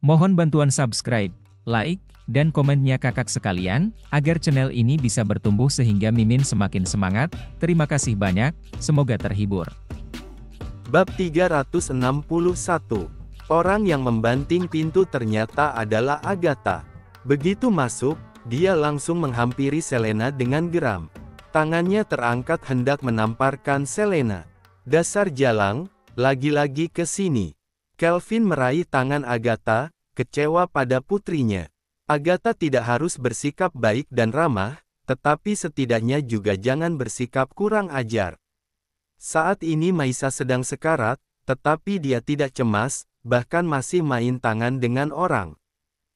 Mohon bantuan subscribe, like, dan komennya kakak sekalian, agar channel ini bisa bertumbuh sehingga Mimin semakin semangat. Terima kasih banyak, semoga terhibur. Bab 361 Orang yang membanting pintu ternyata adalah Agatha. Begitu masuk, dia langsung menghampiri Selena dengan geram. Tangannya terangkat hendak menamparkan Selena. Dasar jalang, lagi-lagi ke sini. Kelvin meraih tangan Agatha, kecewa pada putrinya. Agatha tidak harus bersikap baik dan ramah, tetapi setidaknya juga jangan bersikap kurang ajar. Saat ini Maisa sedang sekarat, tetapi dia tidak cemas, bahkan masih main tangan dengan orang.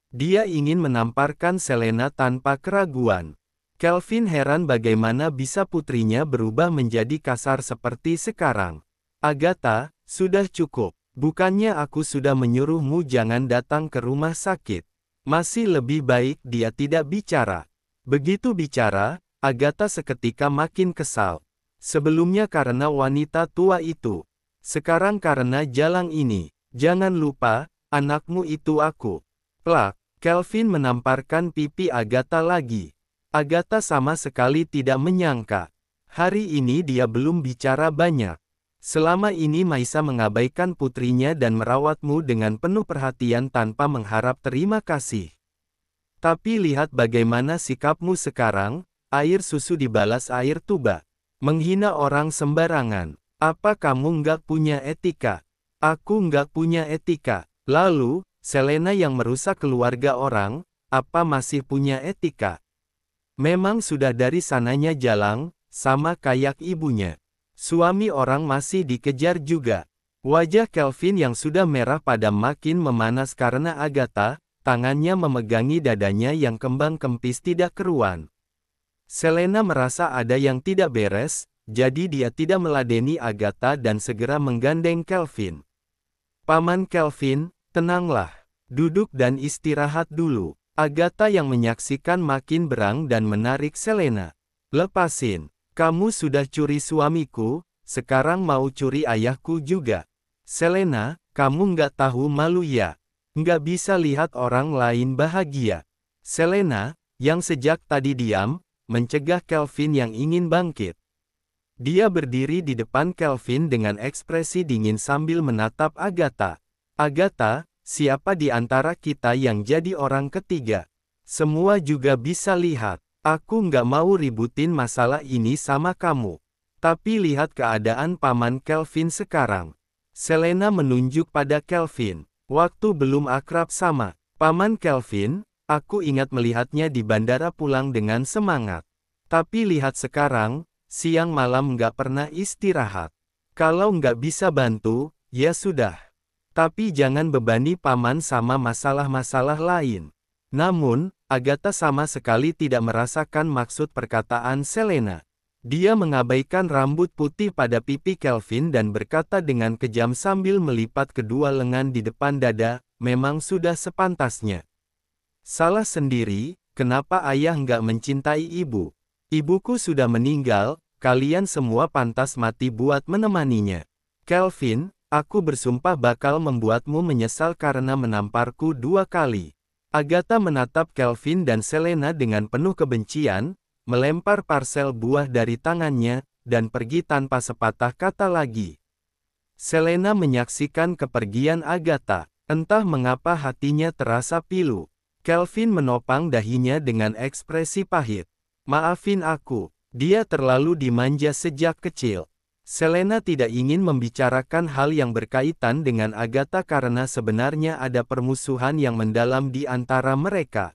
Dia ingin menamparkan Selena tanpa keraguan. Kelvin heran bagaimana bisa putrinya berubah menjadi kasar seperti sekarang. Agatha, sudah cukup. Bukannya aku sudah menyuruhmu jangan datang ke rumah sakit. Masih lebih baik dia tidak bicara. Begitu bicara, Agatha seketika makin kesal. Sebelumnya karena wanita tua itu. Sekarang karena jalan ini. Jangan lupa, anakmu itu aku. Plak, Kelvin menamparkan pipi Agatha lagi. Agatha sama sekali tidak menyangka. Hari ini dia belum bicara banyak. Selama ini Maisa mengabaikan putrinya dan merawatmu dengan penuh perhatian tanpa mengharap terima kasih. Tapi lihat bagaimana sikapmu sekarang, air susu dibalas air tuba. Menghina orang sembarangan. Apa kamu nggak punya etika? Aku nggak punya etika. Lalu, Selena yang merusak keluarga orang, apa masih punya etika? Memang sudah dari sananya jalang, sama kayak ibunya. Suami orang masih dikejar juga. Wajah Kelvin yang sudah merah pada makin memanas karena Agatha, tangannya memegangi dadanya yang kembang kempis tidak keruan. Selena merasa ada yang tidak beres, jadi dia tidak meladeni Agatha dan segera menggandeng Kelvin. Paman Kelvin, tenanglah. Duduk dan istirahat dulu. Agatha yang menyaksikan makin berang dan menarik Selena. Lepasin. Kamu sudah curi suamiku, sekarang mau curi ayahku juga. Selena, kamu nggak tahu malu ya? Nggak bisa lihat orang lain bahagia. Selena, yang sejak tadi diam, mencegah Kelvin yang ingin bangkit. Dia berdiri di depan Kelvin dengan ekspresi dingin sambil menatap Agatha. Agatha, siapa di antara kita yang jadi orang ketiga? Semua juga bisa lihat. Aku nggak mau ributin masalah ini sama kamu. Tapi lihat keadaan paman Kelvin sekarang. Selena menunjuk pada Kelvin. Waktu belum akrab sama. Paman Kelvin, aku ingat melihatnya di bandara pulang dengan semangat. Tapi lihat sekarang, siang malam nggak pernah istirahat. Kalau nggak bisa bantu, ya sudah. Tapi jangan bebani paman sama masalah-masalah lain. Namun, Agatha sama sekali tidak merasakan maksud perkataan Selena. Dia mengabaikan rambut putih pada pipi Kelvin dan berkata dengan kejam sambil melipat kedua lengan di depan dada, memang sudah sepantasnya. Salah sendiri, kenapa ayah nggak mencintai ibu? Ibuku sudah meninggal, kalian semua pantas mati buat menemaninya. Kelvin, aku bersumpah bakal membuatmu menyesal karena menamparku dua kali. Agatha menatap Kelvin dan Selena dengan penuh kebencian, melempar parsel buah dari tangannya, dan pergi tanpa sepatah kata lagi. Selena menyaksikan kepergian Agatha. Entah mengapa hatinya terasa pilu. Kelvin menopang dahinya dengan ekspresi pahit. Maafin aku, dia terlalu dimanja sejak kecil. Selena tidak ingin membicarakan hal yang berkaitan dengan Agatha karena sebenarnya ada permusuhan yang mendalam di antara mereka.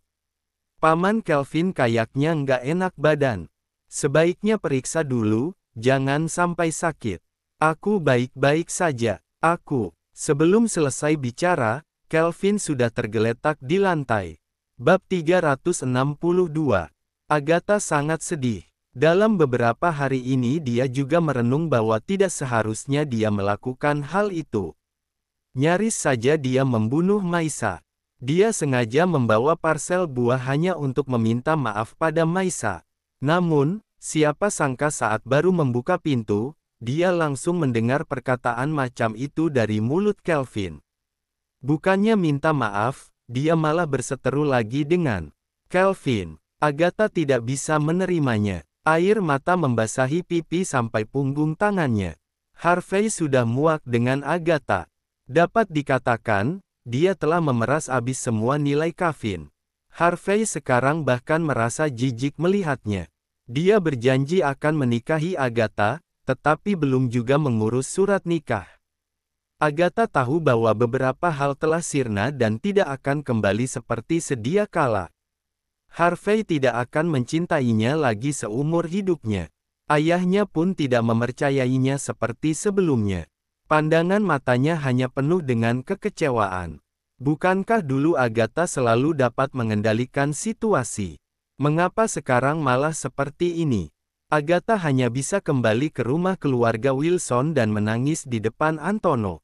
Paman Kelvin kayaknya nggak enak badan. Sebaiknya periksa dulu, jangan sampai sakit. Aku baik-baik saja. Aku, sebelum selesai bicara, Kelvin sudah tergeletak di lantai. Bab 362. Agatha sangat sedih. Dalam beberapa hari ini dia juga merenung bahwa tidak seharusnya dia melakukan hal itu. Nyaris saja dia membunuh Maisa. Dia sengaja membawa parsel buah hanya untuk meminta maaf pada Maisa. Namun, siapa sangka saat baru membuka pintu, dia langsung mendengar perkataan macam itu dari mulut Kelvin. Bukannya minta maaf, dia malah berseteru lagi dengan Kelvin. Agatha tidak bisa menerimanya. Air mata membasahi pipi sampai punggung tangannya. Harvey sudah muak dengan Agatha. Dapat dikatakan, dia telah memeras habis semua nilai kafin. Harvey sekarang bahkan merasa jijik melihatnya. Dia berjanji akan menikahi Agatha, tetapi belum juga mengurus surat nikah. Agatha tahu bahwa beberapa hal telah sirna dan tidak akan kembali seperti sedia kala. Harvey tidak akan mencintainya lagi seumur hidupnya. Ayahnya pun tidak memercayainya seperti sebelumnya. Pandangan matanya hanya penuh dengan kekecewaan. Bukankah dulu Agatha selalu dapat mengendalikan situasi? Mengapa sekarang malah seperti ini? Agatha hanya bisa kembali ke rumah keluarga Wilson dan menangis di depan Antono.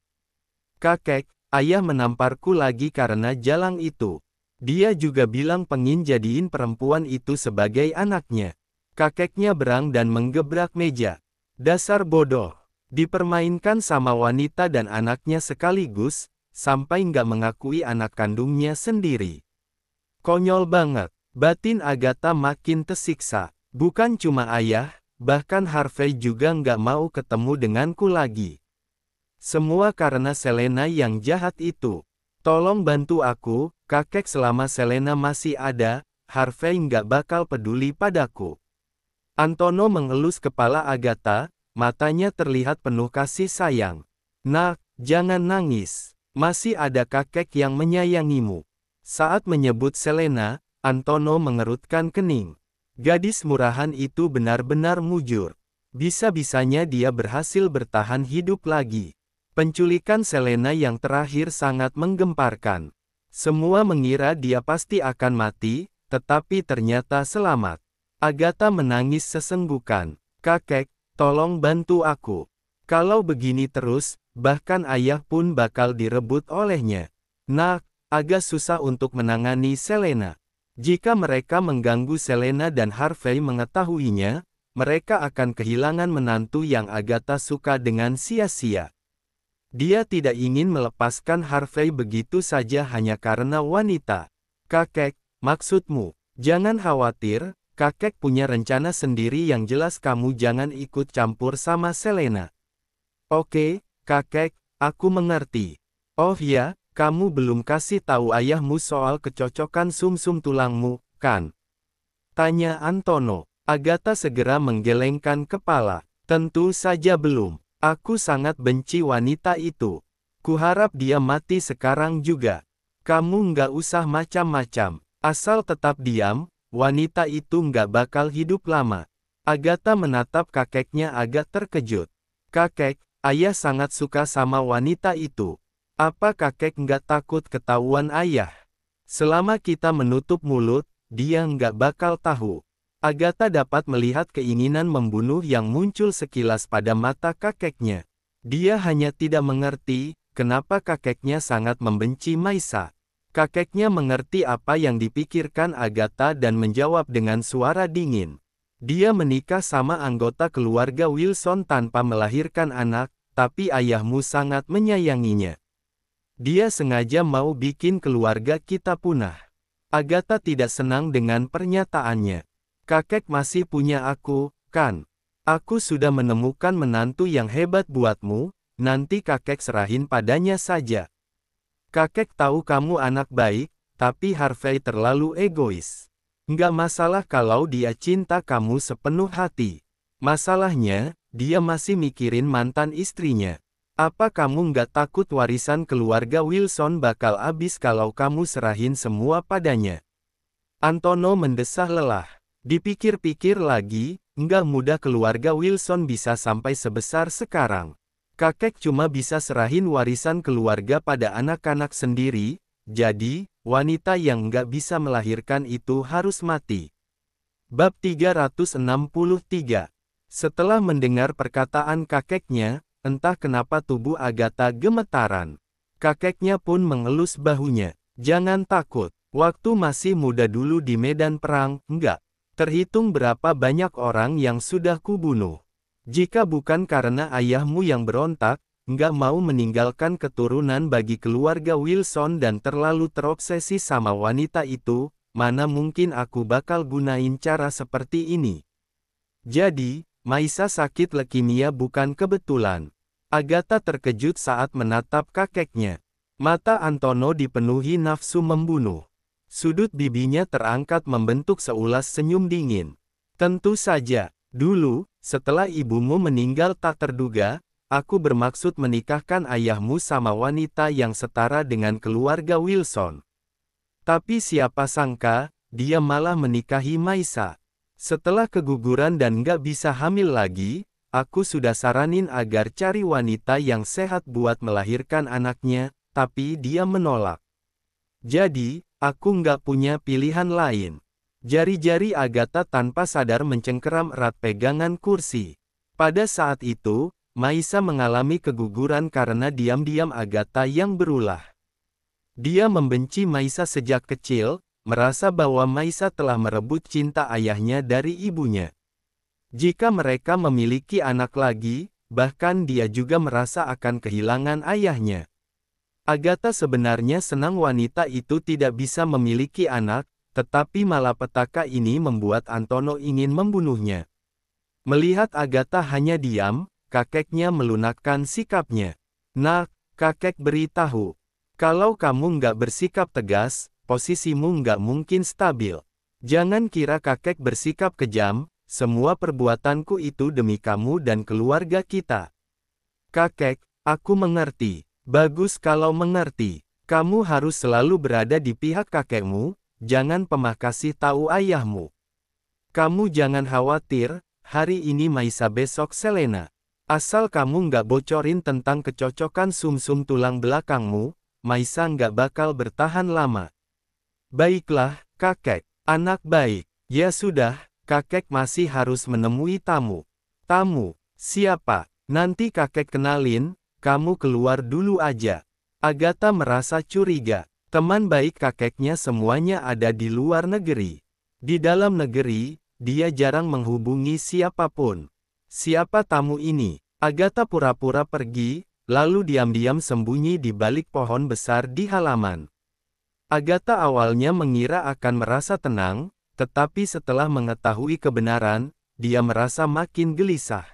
Kakek, ayah menamparku lagi karena jalan itu. Dia juga bilang pengin jadiin perempuan itu sebagai anaknya. Kakeknya berang dan menggebrak meja. Dasar bodoh. Dipermainkan sama wanita dan anaknya sekaligus, sampai nggak mengakui anak kandungnya sendiri. Konyol banget. Batin Agatha makin tersiksa. Bukan cuma ayah, bahkan Harvey juga nggak mau ketemu denganku lagi. Semua karena Selena yang jahat itu. Tolong bantu aku, kakek selama Selena masih ada, Harvey nggak bakal peduli padaku. Antono mengelus kepala Agatha, matanya terlihat penuh kasih sayang. Nah jangan nangis. Masih ada kakek yang menyayangimu. Saat menyebut Selena, Antono mengerutkan kening. Gadis murahan itu benar-benar mujur. Bisa-bisanya dia berhasil bertahan hidup lagi. Penculikan Selena yang terakhir sangat menggemparkan. Semua mengira dia pasti akan mati, tetapi ternyata selamat. Agatha menangis sesenggukan. Kakek, tolong bantu aku. Kalau begini terus, bahkan ayah pun bakal direbut olehnya. Nah, agak susah untuk menangani Selena. Jika mereka mengganggu Selena dan Harvey mengetahuinya, mereka akan kehilangan menantu yang Agatha suka dengan sia-sia. Dia tidak ingin melepaskan Harvey begitu saja hanya karena wanita. Kakek, maksudmu, jangan khawatir, kakek punya rencana sendiri yang jelas kamu jangan ikut campur sama Selena. Oke, kakek, aku mengerti. Oh ya, kamu belum kasih tahu ayahmu soal kecocokan sumsum -sum tulangmu, kan? Tanya Antono. Agatha segera menggelengkan kepala. Tentu saja belum. Aku sangat benci wanita itu. Kuharap dia mati sekarang juga. Kamu nggak usah macam-macam. Asal tetap diam, wanita itu nggak bakal hidup lama. Agatha menatap kakeknya agak terkejut. Kakek, ayah sangat suka sama wanita itu. Apa kakek nggak takut ketahuan ayah? Selama kita menutup mulut, dia nggak bakal tahu. Agatha dapat melihat keinginan membunuh yang muncul sekilas pada mata kakeknya. Dia hanya tidak mengerti, kenapa kakeknya sangat membenci Maisa. Kakeknya mengerti apa yang dipikirkan Agatha dan menjawab dengan suara dingin. Dia menikah sama anggota keluarga Wilson tanpa melahirkan anak, tapi ayahmu sangat menyayanginya. Dia sengaja mau bikin keluarga kita punah. Agatha tidak senang dengan pernyataannya. Kakek masih punya aku, kan? Aku sudah menemukan menantu yang hebat buatmu, nanti kakek serahin padanya saja. Kakek tahu kamu anak baik, tapi Harvey terlalu egois. Nggak masalah kalau dia cinta kamu sepenuh hati. Masalahnya, dia masih mikirin mantan istrinya. Apa kamu nggak takut warisan keluarga Wilson bakal habis kalau kamu serahin semua padanya? Antono mendesah lelah. Dipikir-pikir lagi, nggak mudah keluarga Wilson bisa sampai sebesar sekarang. Kakek cuma bisa serahin warisan keluarga pada anak-anak sendiri, jadi, wanita yang nggak bisa melahirkan itu harus mati. Bab 363 Setelah mendengar perkataan kakeknya, entah kenapa tubuh Agatha gemetaran. Kakeknya pun mengelus bahunya. Jangan takut, waktu masih muda dulu di medan perang, enggak. Terhitung berapa banyak orang yang sudah kubunuh. Jika bukan karena ayahmu yang berontak, nggak mau meninggalkan keturunan bagi keluarga Wilson dan terlalu terobsesi sama wanita itu, mana mungkin aku bakal gunain cara seperti ini. Jadi, Maisa sakit leukemia bukan kebetulan. Agatha terkejut saat menatap kakeknya. Mata Antono dipenuhi nafsu membunuh. Sudut bibinya terangkat membentuk seulas senyum dingin. Tentu saja, dulu, setelah ibumu meninggal tak terduga, aku bermaksud menikahkan ayahmu sama wanita yang setara dengan keluarga Wilson. Tapi siapa sangka, dia malah menikahi Maisa. Setelah keguguran dan gak bisa hamil lagi, aku sudah saranin agar cari wanita yang sehat buat melahirkan anaknya, tapi dia menolak. Jadi, Aku nggak punya pilihan lain. Jari-jari Agatha tanpa sadar mencengkeram erat pegangan kursi. Pada saat itu, Maisa mengalami keguguran karena diam-diam Agatha yang berulah. Dia membenci Maisa sejak kecil, merasa bahwa Maisa telah merebut cinta ayahnya dari ibunya. Jika mereka memiliki anak lagi, bahkan dia juga merasa akan kehilangan ayahnya. Agatha sebenarnya senang wanita itu tidak bisa memiliki anak, tetapi malapetaka ini membuat Antono ingin membunuhnya. Melihat Agatha hanya diam, kakeknya melunakkan sikapnya. Nah, kakek beritahu. Kalau kamu nggak bersikap tegas, posisimu nggak mungkin stabil. Jangan kira kakek bersikap kejam, semua perbuatanku itu demi kamu dan keluarga kita. Kakek, aku mengerti. Bagus kalau mengerti. Kamu harus selalu berada di pihak kakekmu, jangan kasih tahu ayahmu. Kamu jangan khawatir, hari ini Maisa besok Selena. Asal kamu nggak bocorin tentang kecocokan sumsum -sum tulang belakangmu, Maisa nggak bakal bertahan lama. Baiklah, kakek, anak baik. Ya sudah, kakek masih harus menemui tamu. Tamu, siapa? Nanti kakek kenalin, kamu keluar dulu aja. Agatha merasa curiga. Teman baik kakeknya semuanya ada di luar negeri. Di dalam negeri, dia jarang menghubungi siapapun. Siapa tamu ini? Agatha pura-pura pergi, lalu diam-diam sembunyi di balik pohon besar di halaman. Agatha awalnya mengira akan merasa tenang, tetapi setelah mengetahui kebenaran, dia merasa makin gelisah.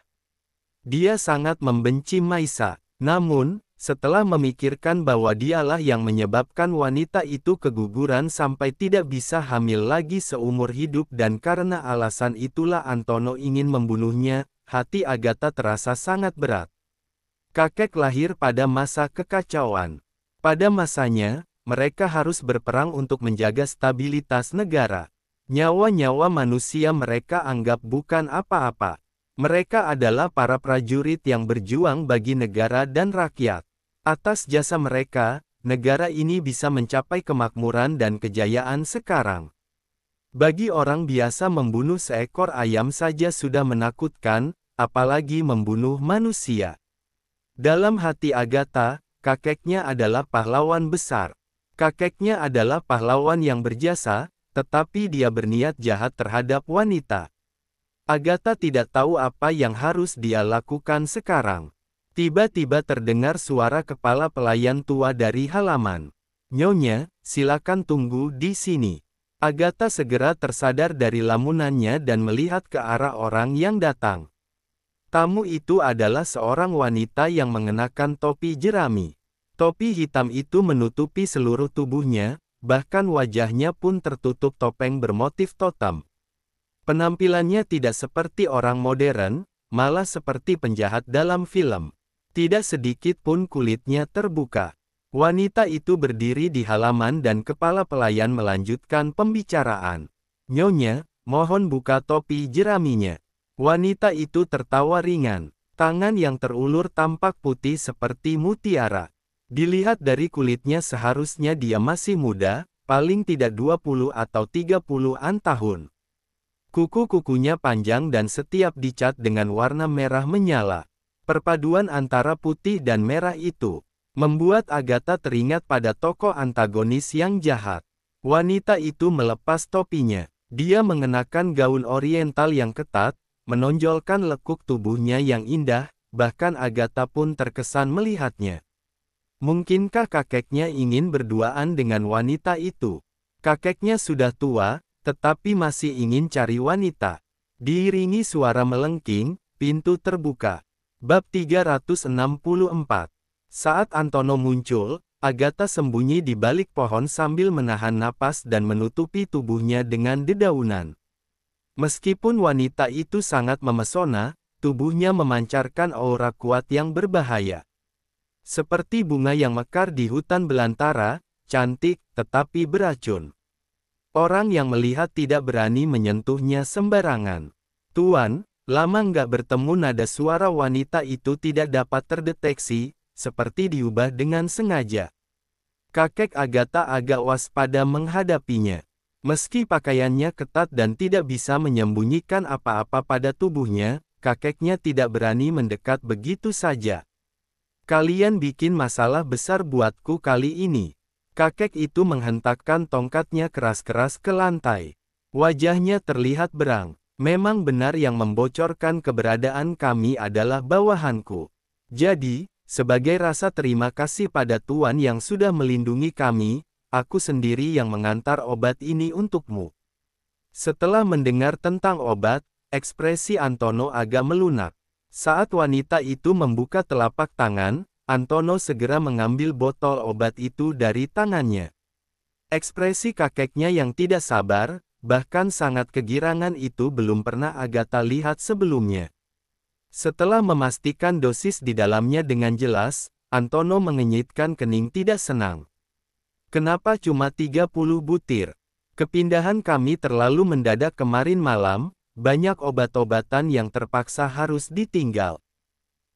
Dia sangat membenci Maisa. Namun, setelah memikirkan bahwa dialah yang menyebabkan wanita itu keguguran sampai tidak bisa hamil lagi seumur hidup dan karena alasan itulah Antono ingin membunuhnya, hati Agatha terasa sangat berat. Kakek lahir pada masa kekacauan. Pada masanya, mereka harus berperang untuk menjaga stabilitas negara. Nyawa-nyawa manusia mereka anggap bukan apa-apa. Mereka adalah para prajurit yang berjuang bagi negara dan rakyat. Atas jasa mereka, negara ini bisa mencapai kemakmuran dan kejayaan sekarang. Bagi orang biasa membunuh seekor ayam saja sudah menakutkan, apalagi membunuh manusia. Dalam hati Agatha, kakeknya adalah pahlawan besar. Kakeknya adalah pahlawan yang berjasa, tetapi dia berniat jahat terhadap wanita. Agatha tidak tahu apa yang harus dia lakukan sekarang. Tiba-tiba terdengar suara kepala pelayan tua dari halaman. Nyonya, silakan tunggu di sini. Agatha segera tersadar dari lamunannya dan melihat ke arah orang yang datang. Tamu itu adalah seorang wanita yang mengenakan topi jerami. Topi hitam itu menutupi seluruh tubuhnya, bahkan wajahnya pun tertutup topeng bermotif totem. Penampilannya tidak seperti orang modern, malah seperti penjahat dalam film. Tidak sedikit pun kulitnya terbuka. Wanita itu berdiri di halaman dan kepala pelayan melanjutkan pembicaraan. Nyonya, mohon buka topi jeraminya. Wanita itu tertawa ringan. Tangan yang terulur tampak putih seperti mutiara. Dilihat dari kulitnya seharusnya dia masih muda, paling tidak 20 atau 30-an tahun. Kuku-kukunya panjang dan setiap dicat dengan warna merah menyala. Perpaduan antara putih dan merah itu membuat Agatha teringat pada tokoh antagonis yang jahat. Wanita itu melepas topinya. Dia mengenakan gaun oriental yang ketat, menonjolkan lekuk tubuhnya yang indah, bahkan Agatha pun terkesan melihatnya. Mungkinkah kakeknya ingin berduaan dengan wanita itu? Kakeknya sudah tua, tetapi masih ingin cari wanita. Diiringi suara melengking, pintu terbuka. Bab 364 Saat Antono muncul, Agatha sembunyi di balik pohon sambil menahan napas dan menutupi tubuhnya dengan dedaunan. Meskipun wanita itu sangat memesona, tubuhnya memancarkan aura kuat yang berbahaya. Seperti bunga yang mekar di hutan belantara, cantik tetapi beracun. Orang yang melihat tidak berani menyentuhnya sembarangan. Tuan, lama nggak bertemu nada suara wanita itu tidak dapat terdeteksi, seperti diubah dengan sengaja. Kakek Agatha agak waspada menghadapinya. Meski pakaiannya ketat dan tidak bisa menyembunyikan apa-apa pada tubuhnya, kakeknya tidak berani mendekat begitu saja. Kalian bikin masalah besar buatku kali ini. Kakek itu menghentakkan tongkatnya keras-keras ke lantai. Wajahnya terlihat berang. Memang benar yang membocorkan keberadaan kami adalah bawahanku. Jadi, sebagai rasa terima kasih pada tuan yang sudah melindungi kami, aku sendiri yang mengantar obat ini untukmu. Setelah mendengar tentang obat, ekspresi Antono agak melunak. Saat wanita itu membuka telapak tangan, Antono segera mengambil botol obat itu dari tangannya. Ekspresi kakeknya yang tidak sabar, bahkan sangat kegirangan itu belum pernah Agatha lihat sebelumnya. Setelah memastikan dosis di dalamnya dengan jelas, Antono mengenyitkan kening tidak senang. Kenapa cuma 30 butir? Kepindahan kami terlalu mendadak kemarin malam, banyak obat-obatan yang terpaksa harus ditinggal.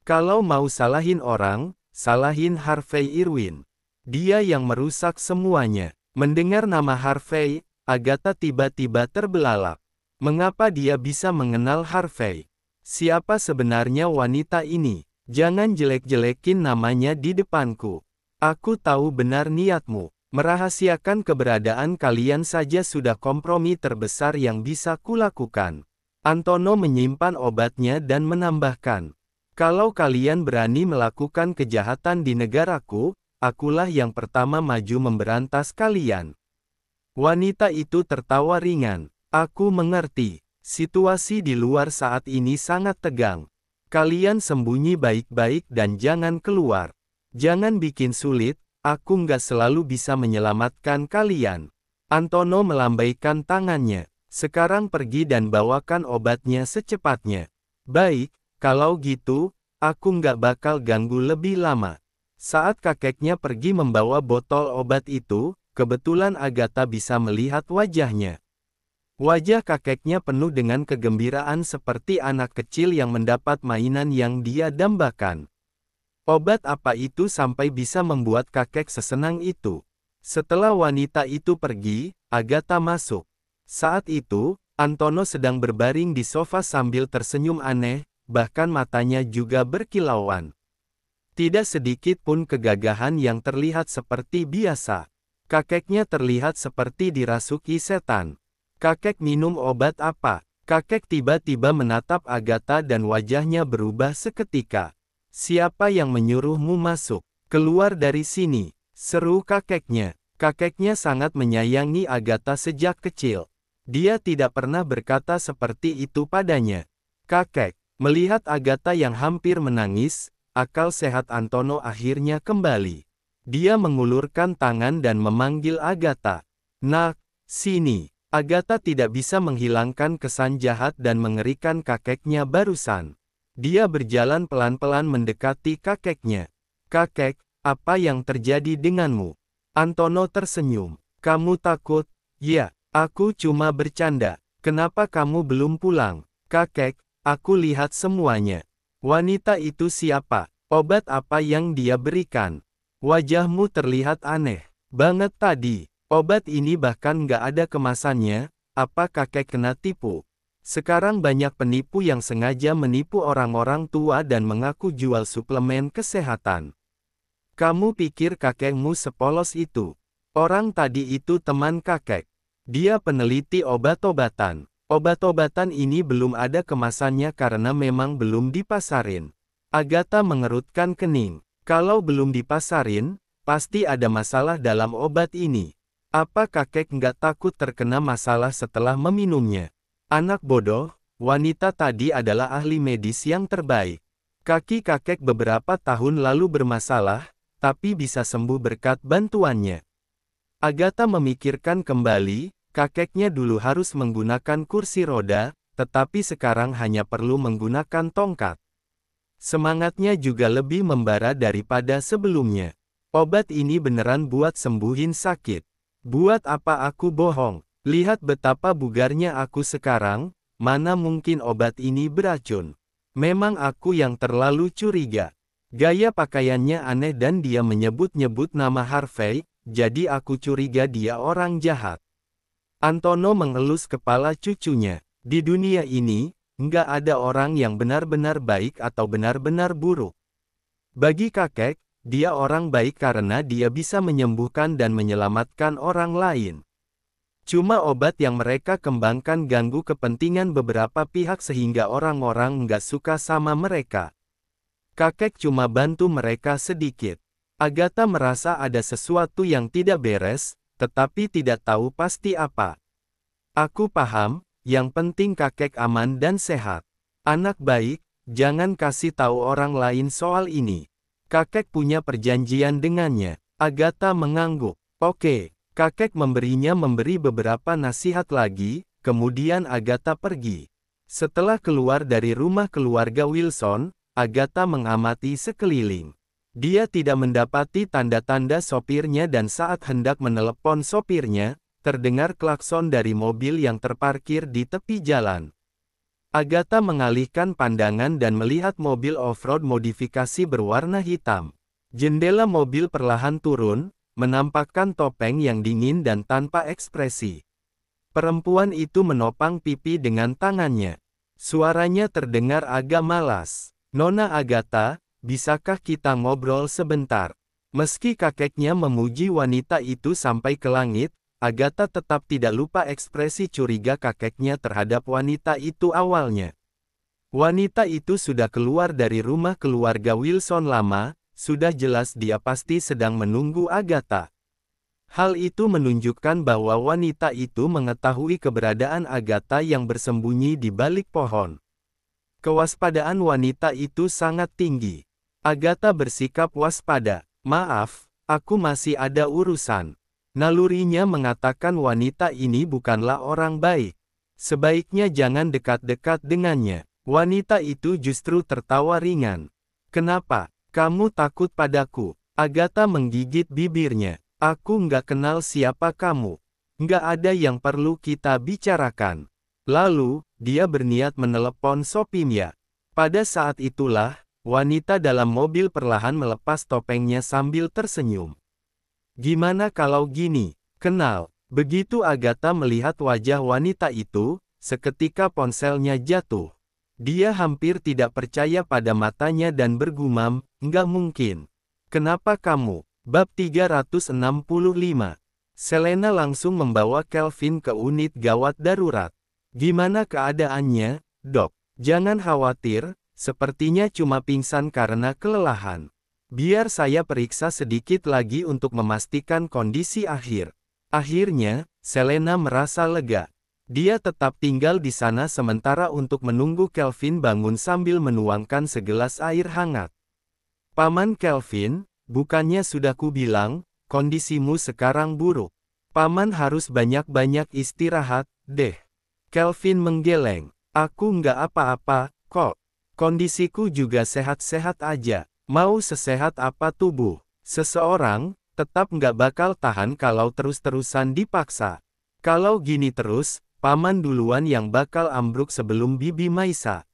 Kalau mau salahin orang, salahin Harvey Irwin. Dia yang merusak semuanya. Mendengar nama Harvey, Agatha tiba-tiba terbelalak. Mengapa dia bisa mengenal Harvey? Siapa sebenarnya wanita ini? Jangan jelek-jelekin namanya di depanku. Aku tahu benar niatmu. Merahasiakan keberadaan kalian saja sudah kompromi terbesar yang bisa kulakukan. Antono menyimpan obatnya dan menambahkan. Kalau kalian berani melakukan kejahatan di negaraku, akulah yang pertama maju memberantas kalian. Wanita itu tertawa ringan. Aku mengerti, situasi di luar saat ini sangat tegang. Kalian sembunyi baik-baik dan jangan keluar. Jangan bikin sulit, aku nggak selalu bisa menyelamatkan kalian. Antono melambaikan tangannya. Sekarang pergi dan bawakan obatnya secepatnya. Baik, kalau gitu, aku nggak bakal ganggu lebih lama. Saat kakeknya pergi membawa botol obat itu, kebetulan Agatha bisa melihat wajahnya. Wajah kakeknya penuh dengan kegembiraan seperti anak kecil yang mendapat mainan yang dia dambakan. Obat apa itu sampai bisa membuat kakek sesenang itu? Setelah wanita itu pergi, Agatha masuk. Saat itu, Antono sedang berbaring di sofa sambil tersenyum aneh, bahkan matanya juga berkilauan. Tidak sedikit pun kegagahan yang terlihat seperti biasa. Kakeknya terlihat seperti dirasuki setan. Kakek minum obat apa? Kakek tiba-tiba menatap Agatha dan wajahnya berubah seketika. Siapa yang menyuruhmu masuk? Keluar dari sini, seru kakeknya. Kakeknya sangat menyayangi Agatha sejak kecil. Dia tidak pernah berkata seperti itu padanya. Kakek, Melihat Agatha yang hampir menangis, akal sehat Antono akhirnya kembali. Dia mengulurkan tangan dan memanggil Agatha. Nah, sini. Agatha tidak bisa menghilangkan kesan jahat dan mengerikan kakeknya barusan. Dia berjalan pelan-pelan mendekati kakeknya. Kakek, apa yang terjadi denganmu? Antono tersenyum. Kamu takut? Ya, aku cuma bercanda. Kenapa kamu belum pulang? Kakek, Aku lihat semuanya. Wanita itu siapa? Obat apa yang dia berikan? Wajahmu terlihat aneh. Banget tadi. Obat ini bahkan gak ada kemasannya, apa kakek kena tipu? Sekarang banyak penipu yang sengaja menipu orang-orang tua dan mengaku jual suplemen kesehatan. Kamu pikir kakekmu sepolos itu? Orang tadi itu teman kakek. Dia peneliti obat-obatan. Obat-obatan ini belum ada kemasannya karena memang belum dipasarin. Agatha mengerutkan kening. Kalau belum dipasarin, pasti ada masalah dalam obat ini. Apa kakek nggak takut terkena masalah setelah meminumnya? Anak bodoh, wanita tadi adalah ahli medis yang terbaik. Kaki kakek beberapa tahun lalu bermasalah, tapi bisa sembuh berkat bantuannya. Agatha memikirkan kembali, Kakeknya dulu harus menggunakan kursi roda, tetapi sekarang hanya perlu menggunakan tongkat. Semangatnya juga lebih membara daripada sebelumnya. Obat ini beneran buat sembuhin sakit. Buat apa aku bohong? Lihat betapa bugarnya aku sekarang, mana mungkin obat ini beracun. Memang aku yang terlalu curiga. Gaya pakaiannya aneh dan dia menyebut-nyebut nama Harvey, jadi aku curiga dia orang jahat. Antono mengelus kepala cucunya. Di dunia ini, nggak ada orang yang benar-benar baik atau benar-benar buruk. Bagi kakek, dia orang baik karena dia bisa menyembuhkan dan menyelamatkan orang lain. Cuma obat yang mereka kembangkan ganggu kepentingan beberapa pihak sehingga orang-orang nggak suka sama mereka. Kakek cuma bantu mereka sedikit. Agatha merasa ada sesuatu yang tidak beres, tetapi tidak tahu pasti apa. Aku paham, yang penting kakek aman dan sehat. Anak baik, jangan kasih tahu orang lain soal ini. Kakek punya perjanjian dengannya. Agatha mengangguk. Oke, kakek memberinya memberi beberapa nasihat lagi, kemudian Agatha pergi. Setelah keluar dari rumah keluarga Wilson, Agatha mengamati sekeliling. Dia tidak mendapati tanda-tanda sopirnya dan saat hendak menelepon sopirnya, terdengar klakson dari mobil yang terparkir di tepi jalan. Agatha mengalihkan pandangan dan melihat mobil off-road modifikasi berwarna hitam. Jendela mobil perlahan turun, menampakkan topeng yang dingin dan tanpa ekspresi. Perempuan itu menopang pipi dengan tangannya. Suaranya terdengar agak malas. Nona Agatha, Bisakah kita ngobrol sebentar? Meski kakeknya memuji wanita itu sampai ke langit, Agatha tetap tidak lupa ekspresi curiga kakeknya terhadap wanita itu awalnya. Wanita itu sudah keluar dari rumah keluarga Wilson lama, sudah jelas dia pasti sedang menunggu Agatha. Hal itu menunjukkan bahwa wanita itu mengetahui keberadaan Agatha yang bersembunyi di balik pohon. Kewaspadaan wanita itu sangat tinggi. Agatha bersikap waspada. Maaf, aku masih ada urusan. Nalurinya mengatakan wanita ini bukanlah orang baik. Sebaiknya jangan dekat-dekat dengannya. Wanita itu justru tertawa ringan. Kenapa? Kamu takut padaku? Agatha menggigit bibirnya. Aku nggak kenal siapa kamu. Nggak ada yang perlu kita bicarakan. Lalu, dia berniat menelepon Sopimya. Pada saat itulah, Wanita dalam mobil perlahan melepas topengnya sambil tersenyum. Gimana kalau gini? Kenal. Begitu Agatha melihat wajah wanita itu, seketika ponselnya jatuh. Dia hampir tidak percaya pada matanya dan bergumam, nggak mungkin. Kenapa kamu? Bab 365 Selena langsung membawa Kelvin ke unit gawat darurat. Gimana keadaannya, dok? Jangan khawatir, Sepertinya cuma pingsan karena kelelahan. Biar saya periksa sedikit lagi untuk memastikan kondisi akhir. Akhirnya, Selena merasa lega. Dia tetap tinggal di sana sementara untuk menunggu Kelvin bangun sambil menuangkan segelas air hangat. Paman Kelvin, bukannya sudah kubilang, kondisimu sekarang buruk. Paman harus banyak-banyak istirahat, deh. Kelvin menggeleng. Aku nggak apa-apa, kok. Kondisiku juga sehat-sehat aja. Mau sesehat apa tubuh? Seseorang, tetap nggak bakal tahan kalau terus-terusan dipaksa. Kalau gini terus, paman duluan yang bakal ambruk sebelum Bibi Maisa.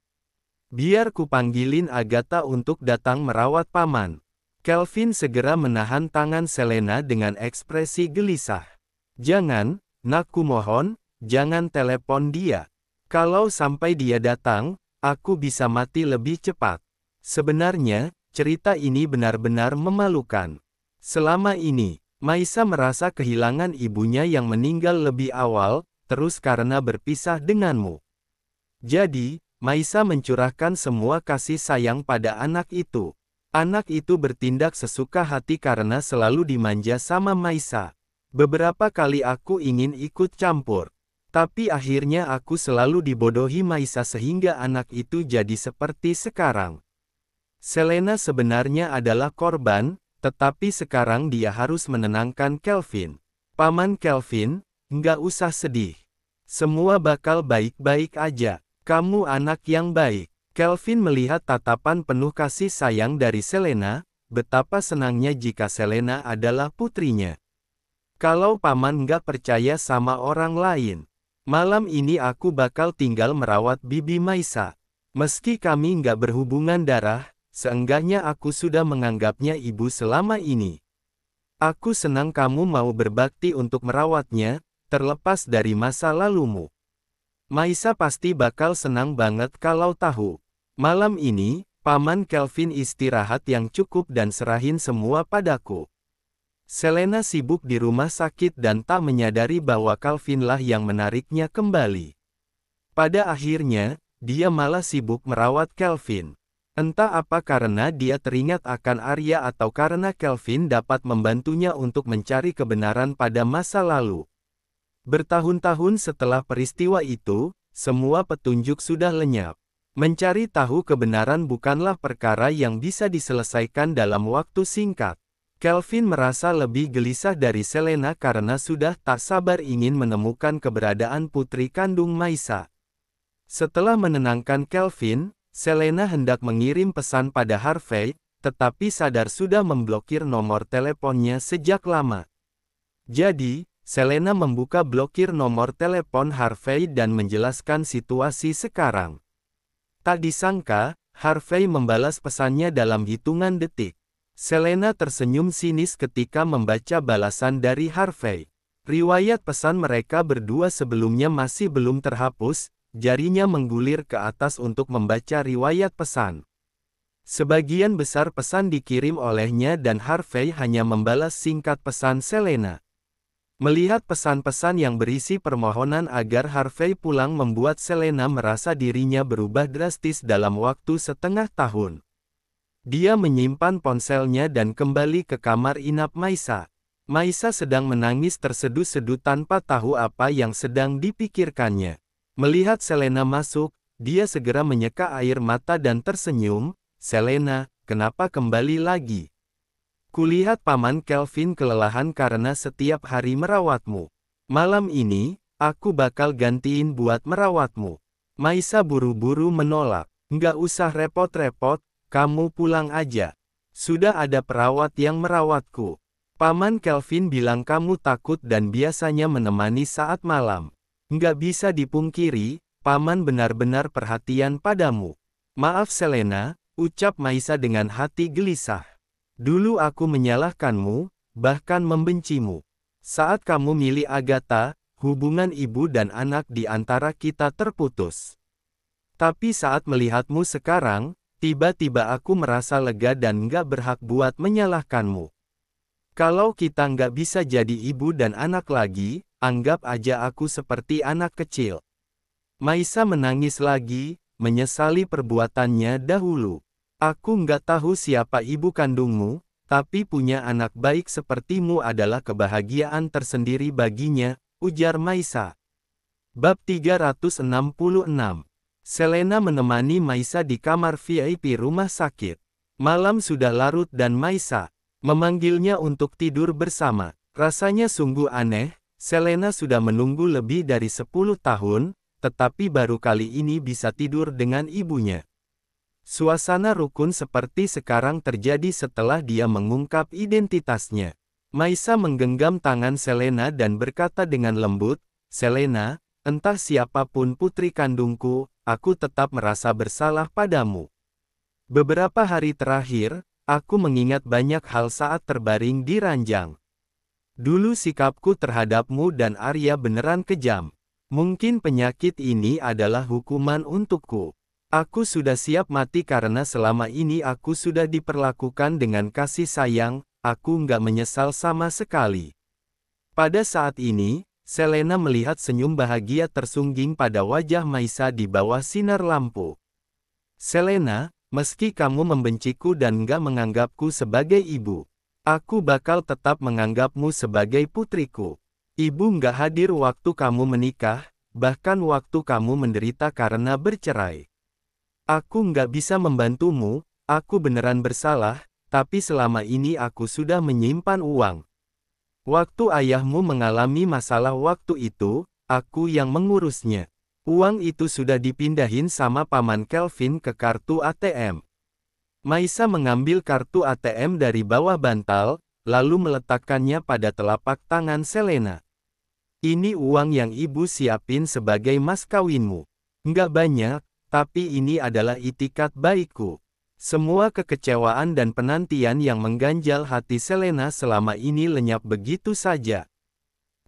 Biar kupanggilin Agatha untuk datang merawat paman. Kelvin segera menahan tangan Selena dengan ekspresi gelisah. Jangan, nak kumohon, jangan telepon dia. Kalau sampai dia datang, Aku bisa mati lebih cepat. Sebenarnya, cerita ini benar-benar memalukan. Selama ini, Maisa merasa kehilangan ibunya yang meninggal lebih awal, terus karena berpisah denganmu. Jadi, Maisa mencurahkan semua kasih sayang pada anak itu. Anak itu bertindak sesuka hati karena selalu dimanja sama Maisa. Beberapa kali aku ingin ikut campur, tapi akhirnya aku selalu dibodohi Maisa sehingga anak itu jadi seperti sekarang. Selena sebenarnya adalah korban, tetapi sekarang dia harus menenangkan Kelvin. Paman Kelvin, nggak usah sedih. Semua bakal baik-baik aja. Kamu anak yang baik. Kelvin melihat tatapan penuh kasih sayang dari Selena, betapa senangnya jika Selena adalah putrinya. Kalau paman nggak percaya sama orang lain, Malam ini aku bakal tinggal merawat Bibi Maisa. Meski kami nggak berhubungan darah, seenggaknya aku sudah menganggapnya ibu selama ini. Aku senang kamu mau berbakti untuk merawatnya, terlepas dari masa lalumu. Maisa pasti bakal senang banget kalau tahu. Malam ini, Paman Kelvin istirahat yang cukup dan serahin semua padaku. Selena sibuk di rumah sakit dan tak menyadari bahwa Calvinlah yang menariknya kembali. Pada akhirnya, dia malah sibuk merawat Calvin. Entah apa karena dia teringat akan Arya atau karena Calvin dapat membantunya untuk mencari kebenaran pada masa lalu. Bertahun-tahun setelah peristiwa itu, semua petunjuk sudah lenyap. Mencari tahu kebenaran bukanlah perkara yang bisa diselesaikan dalam waktu singkat. Kelvin merasa lebih gelisah dari Selena karena sudah tak sabar ingin menemukan keberadaan putri kandung Maisa. Setelah menenangkan Kelvin, Selena hendak mengirim pesan pada Harvey, tetapi sadar sudah memblokir nomor teleponnya sejak lama. Jadi, Selena membuka blokir nomor telepon Harvey dan menjelaskan situasi sekarang. Tak disangka, Harvey membalas pesannya dalam hitungan detik. Selena tersenyum sinis ketika membaca balasan dari Harvey. Riwayat pesan mereka berdua sebelumnya masih belum terhapus, jarinya menggulir ke atas untuk membaca riwayat pesan. Sebagian besar pesan dikirim olehnya dan Harvey hanya membalas singkat pesan Selena. Melihat pesan-pesan yang berisi permohonan agar Harvey pulang membuat Selena merasa dirinya berubah drastis dalam waktu setengah tahun. Dia menyimpan ponselnya dan kembali ke kamar inap Maisa. Maisa sedang menangis terseduh-seduh tanpa tahu apa yang sedang dipikirkannya. Melihat Selena masuk, dia segera menyeka air mata dan tersenyum, Selena, kenapa kembali lagi? Kulihat Paman Kelvin kelelahan karena setiap hari merawatmu. Malam ini, aku bakal gantiin buat merawatmu. Maisa buru-buru menolak. Nggak usah repot-repot, kamu pulang aja. Sudah ada perawat yang merawatku. Paman Kelvin bilang kamu takut dan biasanya menemani saat malam. Nggak bisa dipungkiri, Paman benar-benar perhatian padamu. Maaf Selena, ucap Maisa dengan hati gelisah. Dulu aku menyalahkanmu, bahkan membencimu. Saat kamu milih Agatha, hubungan ibu dan anak di antara kita terputus. Tapi saat melihatmu sekarang, Tiba-tiba aku merasa lega dan nggak berhak buat menyalahkanmu. Kalau kita nggak bisa jadi ibu dan anak lagi, anggap aja aku seperti anak kecil. Maisa menangis lagi, menyesali perbuatannya dahulu. Aku nggak tahu siapa ibu kandungmu, tapi punya anak baik sepertimu adalah kebahagiaan tersendiri baginya, ujar Maisa. Bab 366 Selena menemani Maisa di kamar VIP rumah sakit. Malam sudah larut dan Maisa memanggilnya untuk tidur bersama. Rasanya sungguh aneh, Selena sudah menunggu lebih dari 10 tahun, tetapi baru kali ini bisa tidur dengan ibunya. Suasana rukun seperti sekarang terjadi setelah dia mengungkap identitasnya. Maisa menggenggam tangan Selena dan berkata dengan lembut, Selena, entah siapapun putri kandungku, aku tetap merasa bersalah padamu. Beberapa hari terakhir, aku mengingat banyak hal saat terbaring di ranjang. Dulu sikapku terhadapmu dan Arya beneran kejam. Mungkin penyakit ini adalah hukuman untukku. Aku sudah siap mati karena selama ini aku sudah diperlakukan dengan kasih sayang, aku nggak menyesal sama sekali. Pada saat ini, Selena melihat senyum bahagia tersungging pada wajah Maisa di bawah sinar lampu. Selena, meski kamu membenciku dan gak menganggapku sebagai ibu, aku bakal tetap menganggapmu sebagai putriku. Ibu gak hadir waktu kamu menikah, bahkan waktu kamu menderita karena bercerai. Aku gak bisa membantumu, aku beneran bersalah, tapi selama ini aku sudah menyimpan uang. Waktu ayahmu mengalami masalah waktu itu, aku yang mengurusnya. Uang itu sudah dipindahin sama paman Kelvin ke kartu ATM. Maisa mengambil kartu ATM dari bawah bantal, lalu meletakkannya pada telapak tangan Selena. Ini uang yang ibu siapin sebagai mas kawinmu. Nggak banyak, tapi ini adalah itikat baikku. Semua kekecewaan dan penantian yang mengganjal hati Selena selama ini lenyap begitu saja.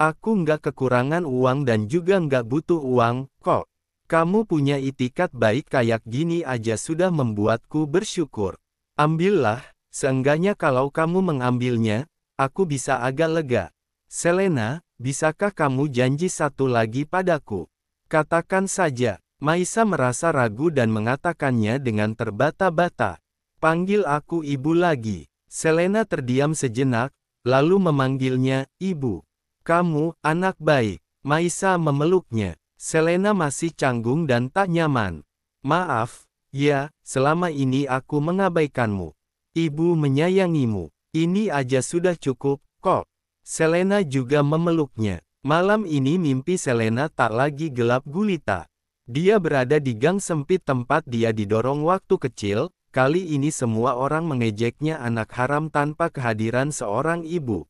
Aku nggak kekurangan uang dan juga nggak butuh uang, kok. Kamu punya itikat baik kayak gini aja sudah membuatku bersyukur. Ambillah, seenggaknya kalau kamu mengambilnya, aku bisa agak lega. Selena, bisakah kamu janji satu lagi padaku? Katakan saja, Maisa merasa ragu dan mengatakannya dengan terbata-bata. Panggil aku ibu lagi. Selena terdiam sejenak, lalu memanggilnya, ibu. Kamu, anak baik. Maisa memeluknya. Selena masih canggung dan tak nyaman. Maaf, ya, selama ini aku mengabaikanmu. Ibu menyayangimu. Ini aja sudah cukup, kok. Selena juga memeluknya. Malam ini mimpi Selena tak lagi gelap gulita. Dia berada di gang sempit tempat dia didorong waktu kecil, kali ini semua orang mengejeknya anak haram tanpa kehadiran seorang ibu.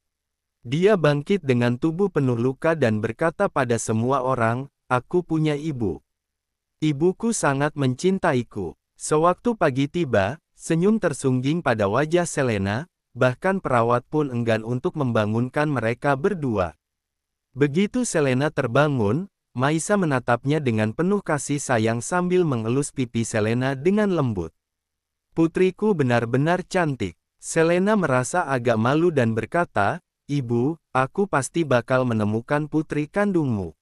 Dia bangkit dengan tubuh penuh luka dan berkata pada semua orang, aku punya ibu. Ibuku sangat mencintaiku. Sewaktu pagi tiba, senyum tersungging pada wajah Selena, bahkan perawat pun enggan untuk membangunkan mereka berdua. Begitu Selena terbangun, Maisa menatapnya dengan penuh kasih sayang sambil mengelus pipi Selena dengan lembut. Putriku benar-benar cantik. Selena merasa agak malu dan berkata, Ibu, aku pasti bakal menemukan putri kandungmu.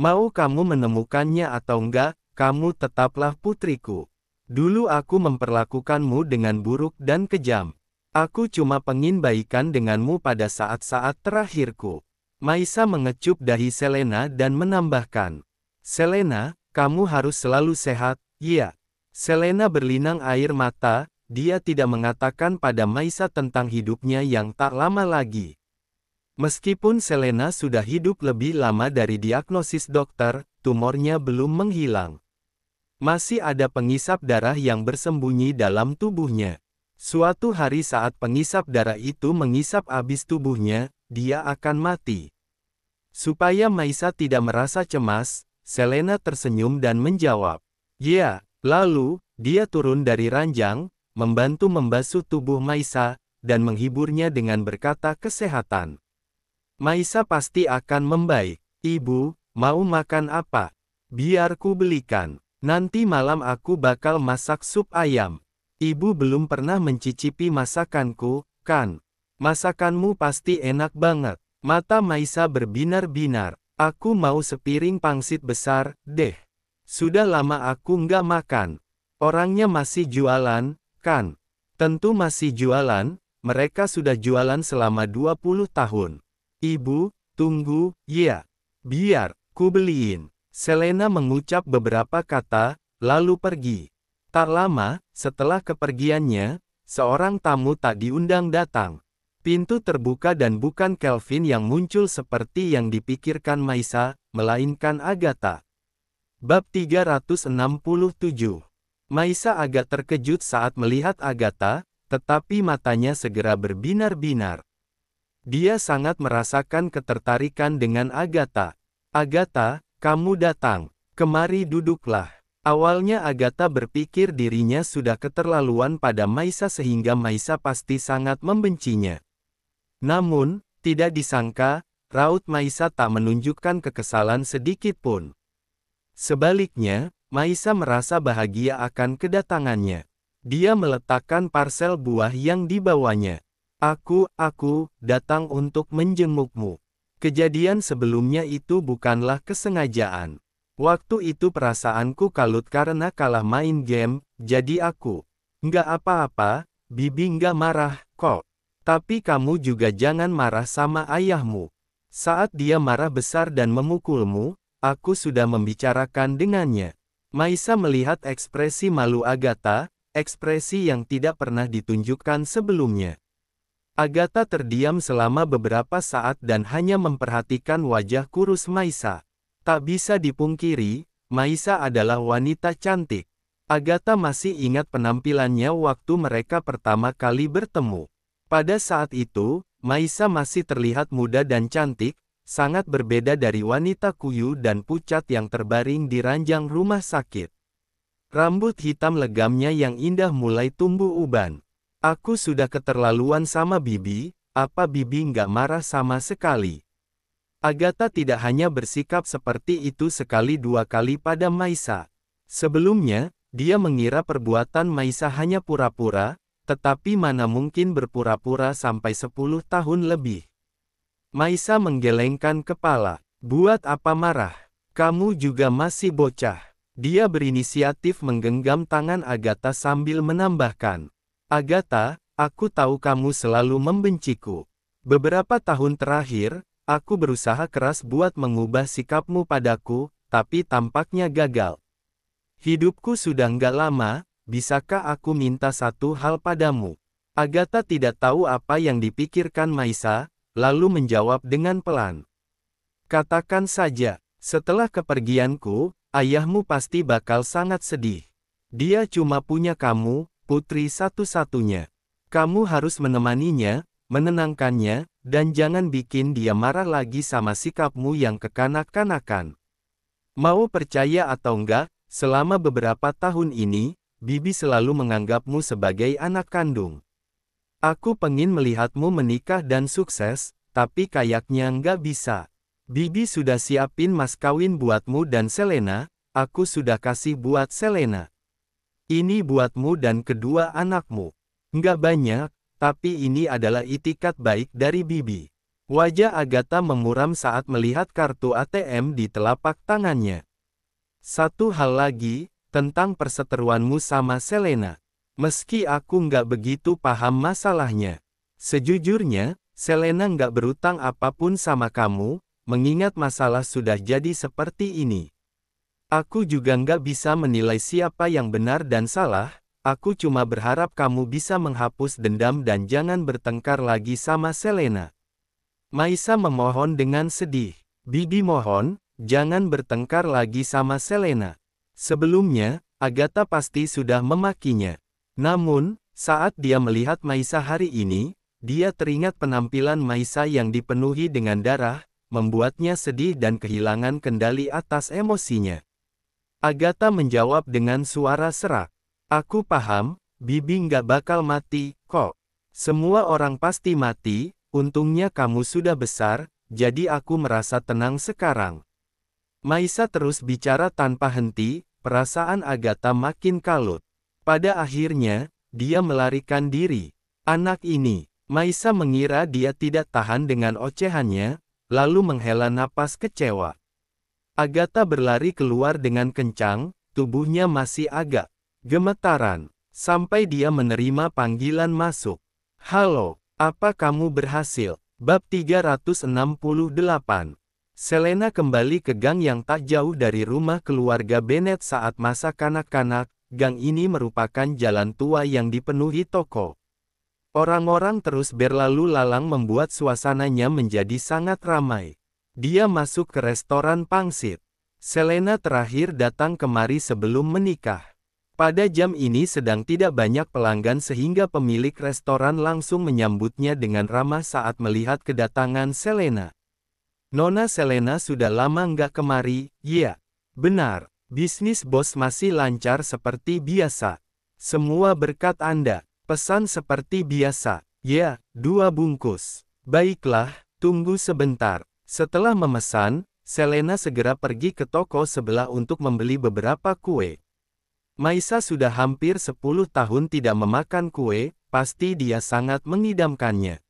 Mau kamu menemukannya atau enggak, kamu tetaplah putriku. Dulu aku memperlakukanmu dengan buruk dan kejam. Aku cuma pengin baikan denganmu pada saat-saat terakhirku. Maisa mengecup dahi Selena dan menambahkan. Selena, kamu harus selalu sehat, iya. Selena berlinang air mata, dia tidak mengatakan pada Maisa tentang hidupnya yang tak lama lagi. Meskipun Selena sudah hidup lebih lama dari diagnosis dokter, tumornya belum menghilang. Masih ada pengisap darah yang bersembunyi dalam tubuhnya. Suatu hari saat pengisap darah itu mengisap habis tubuhnya, dia akan mati. Supaya Maisa tidak merasa cemas, Selena tersenyum dan menjawab, Ya, lalu, dia turun dari ranjang, membantu membasuh tubuh Maisa, dan menghiburnya dengan berkata kesehatan. Maisa pasti akan membaik. Ibu, mau makan apa? Biar ku belikan. Nanti malam aku bakal masak sup ayam. Ibu belum pernah mencicipi masakanku, kan? Masakanmu pasti enak banget. Mata Maisa berbinar-binar. Aku mau sepiring pangsit besar, deh. Sudah lama aku nggak makan. Orangnya masih jualan, kan? Tentu masih jualan, mereka sudah jualan selama 20 tahun. Ibu, tunggu, ya. Biar, ku beliin. Selena mengucap beberapa kata, lalu pergi. Tak lama, setelah kepergiannya, seorang tamu tak diundang datang. Pintu terbuka dan bukan Kelvin yang muncul seperti yang dipikirkan Maisa, melainkan Agatha. Bab 367 Maisa agak terkejut saat melihat Agatha, tetapi matanya segera berbinar-binar. Dia sangat merasakan ketertarikan dengan Agatha. Agatha, kamu datang. Kemari duduklah. Awalnya Agatha berpikir dirinya sudah keterlaluan pada Maisa sehingga Maisa pasti sangat membencinya. Namun, tidak disangka, raut Maisa tak menunjukkan kekesalan sedikit pun. Sebaliknya, Maisa merasa bahagia akan kedatangannya. Dia meletakkan parsel buah yang dibawanya. Aku, aku, datang untuk menjengukmu. Kejadian sebelumnya itu bukanlah kesengajaan. Waktu itu perasaanku kalut karena kalah main game, jadi aku. Nggak apa-apa, Bibi nggak marah, kok. Tapi kamu juga jangan marah sama ayahmu. Saat dia marah besar dan memukulmu, aku sudah membicarakan dengannya. Maisa melihat ekspresi malu Agatha, ekspresi yang tidak pernah ditunjukkan sebelumnya. Agatha terdiam selama beberapa saat dan hanya memperhatikan wajah kurus Maisa. Tak bisa dipungkiri, Maisa adalah wanita cantik. Agatha masih ingat penampilannya waktu mereka pertama kali bertemu. Pada saat itu, Maisa masih terlihat muda dan cantik, sangat berbeda dari wanita kuyu dan pucat yang terbaring di ranjang rumah sakit. Rambut hitam legamnya yang indah mulai tumbuh uban. Aku sudah keterlaluan sama Bibi, apa Bibi nggak marah sama sekali? Agatha tidak hanya bersikap seperti itu sekali dua kali pada Maisa. Sebelumnya, dia mengira perbuatan Maisa hanya pura-pura, tetapi mana mungkin berpura-pura sampai 10 tahun lebih. Maisa menggelengkan kepala. Buat apa marah? Kamu juga masih bocah. Dia berinisiatif menggenggam tangan Agatha sambil menambahkan. Agatha, aku tahu kamu selalu membenciku. Beberapa tahun terakhir, aku berusaha keras buat mengubah sikapmu padaku, tapi tampaknya gagal. Hidupku sudah nggak lama, bisakah aku minta satu hal padamu? Agatha tidak tahu apa yang dipikirkan Maisa, lalu menjawab dengan pelan. Katakan saja, setelah kepergianku, ayahmu pasti bakal sangat sedih. Dia cuma punya kamu, putri satu-satunya. Kamu harus menemaninya, menenangkannya, dan jangan bikin dia marah lagi sama sikapmu yang kekanak-kanakan. Mau percaya atau enggak, selama beberapa tahun ini, Bibi selalu menganggapmu sebagai anak kandung. Aku pengin melihatmu menikah dan sukses, tapi kayaknya nggak bisa. Bibi sudah siapin mas kawin buatmu dan Selena, aku sudah kasih buat Selena. Ini buatmu dan kedua anakmu. Nggak banyak, tapi ini adalah itikat baik dari Bibi. Wajah Agatha memuram saat melihat kartu ATM di telapak tangannya. Satu hal lagi, tentang perseteruanmu sama Selena. Meski aku nggak begitu paham masalahnya. Sejujurnya, Selena nggak berutang apapun sama kamu, mengingat masalah sudah jadi seperti ini. Aku juga nggak bisa menilai siapa yang benar dan salah, aku cuma berharap kamu bisa menghapus dendam dan jangan bertengkar lagi sama Selena. Maisa memohon dengan sedih. Bibi mohon, jangan bertengkar lagi sama Selena. Sebelumnya, Agatha pasti sudah memakinya. Namun, saat dia melihat Maisa hari ini, dia teringat penampilan Maisa yang dipenuhi dengan darah, membuatnya sedih dan kehilangan kendali atas emosinya. Agatha menjawab dengan suara serak. Aku paham, Bibi nggak bakal mati, kok. Semua orang pasti mati, untungnya kamu sudah besar, jadi aku merasa tenang sekarang. Maisa terus bicara tanpa henti, Perasaan Agatha makin kalut. Pada akhirnya, dia melarikan diri. Anak ini, Maisa mengira dia tidak tahan dengan ocehannya, lalu menghela napas kecewa. Agatha berlari keluar dengan kencang, tubuhnya masih agak gemetaran, sampai dia menerima panggilan masuk. Halo, apa kamu berhasil? Bab 368 Selena kembali ke gang yang tak jauh dari rumah keluarga Bennett saat masa kanak-kanak, gang ini merupakan jalan tua yang dipenuhi toko. Orang-orang terus berlalu lalang membuat suasananya menjadi sangat ramai. Dia masuk ke restoran pangsit. Selena terakhir datang kemari sebelum menikah. Pada jam ini sedang tidak banyak pelanggan sehingga pemilik restoran langsung menyambutnya dengan ramah saat melihat kedatangan Selena. Nona Selena sudah lama nggak kemari, ya. Benar, bisnis bos masih lancar seperti biasa. Semua berkat Anda, pesan seperti biasa, ya, dua bungkus. Baiklah, tunggu sebentar. Setelah memesan, Selena segera pergi ke toko sebelah untuk membeli beberapa kue. Maisa sudah hampir 10 tahun tidak memakan kue, pasti dia sangat mengidamkannya.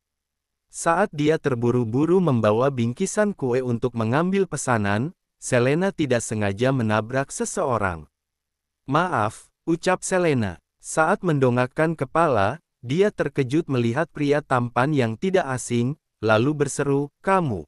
Saat dia terburu-buru membawa bingkisan kue untuk mengambil pesanan, Selena tidak sengaja menabrak seseorang. Maaf, ucap Selena. Saat mendongakkan kepala, dia terkejut melihat pria tampan yang tidak asing, lalu berseru, kamu.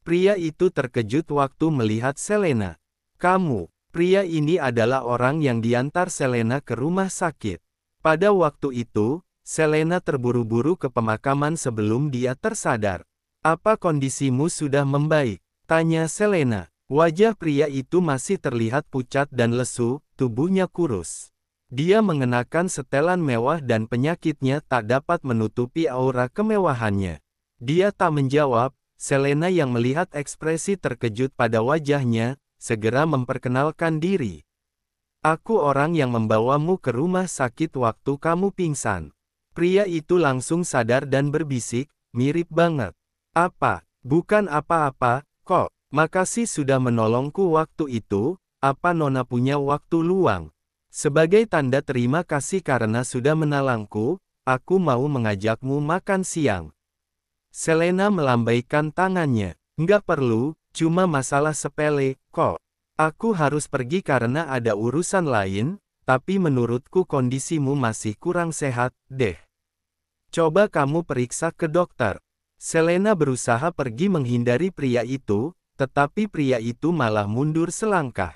Pria itu terkejut waktu melihat Selena. Kamu, pria ini adalah orang yang diantar Selena ke rumah sakit. Pada waktu itu, Selena terburu-buru ke pemakaman sebelum dia tersadar. Apa kondisimu sudah membaik? Tanya Selena. Wajah pria itu masih terlihat pucat dan lesu, tubuhnya kurus. Dia mengenakan setelan mewah dan penyakitnya tak dapat menutupi aura kemewahannya. Dia tak menjawab, Selena yang melihat ekspresi terkejut pada wajahnya, segera memperkenalkan diri. Aku orang yang membawamu ke rumah sakit waktu kamu pingsan. Pria itu langsung sadar dan berbisik, mirip banget. Apa? Bukan apa-apa, kok. Makasih sudah menolongku waktu itu, apa Nona punya waktu luang? Sebagai tanda terima kasih karena sudah menalangku, aku mau mengajakmu makan siang. Selena melambaikan tangannya. Nggak perlu, cuma masalah sepele, kok. Aku harus pergi karena ada urusan lain, tapi menurutku kondisimu masih kurang sehat, deh. Coba kamu periksa ke dokter. Selena berusaha pergi menghindari pria itu, tetapi pria itu malah mundur selangkah.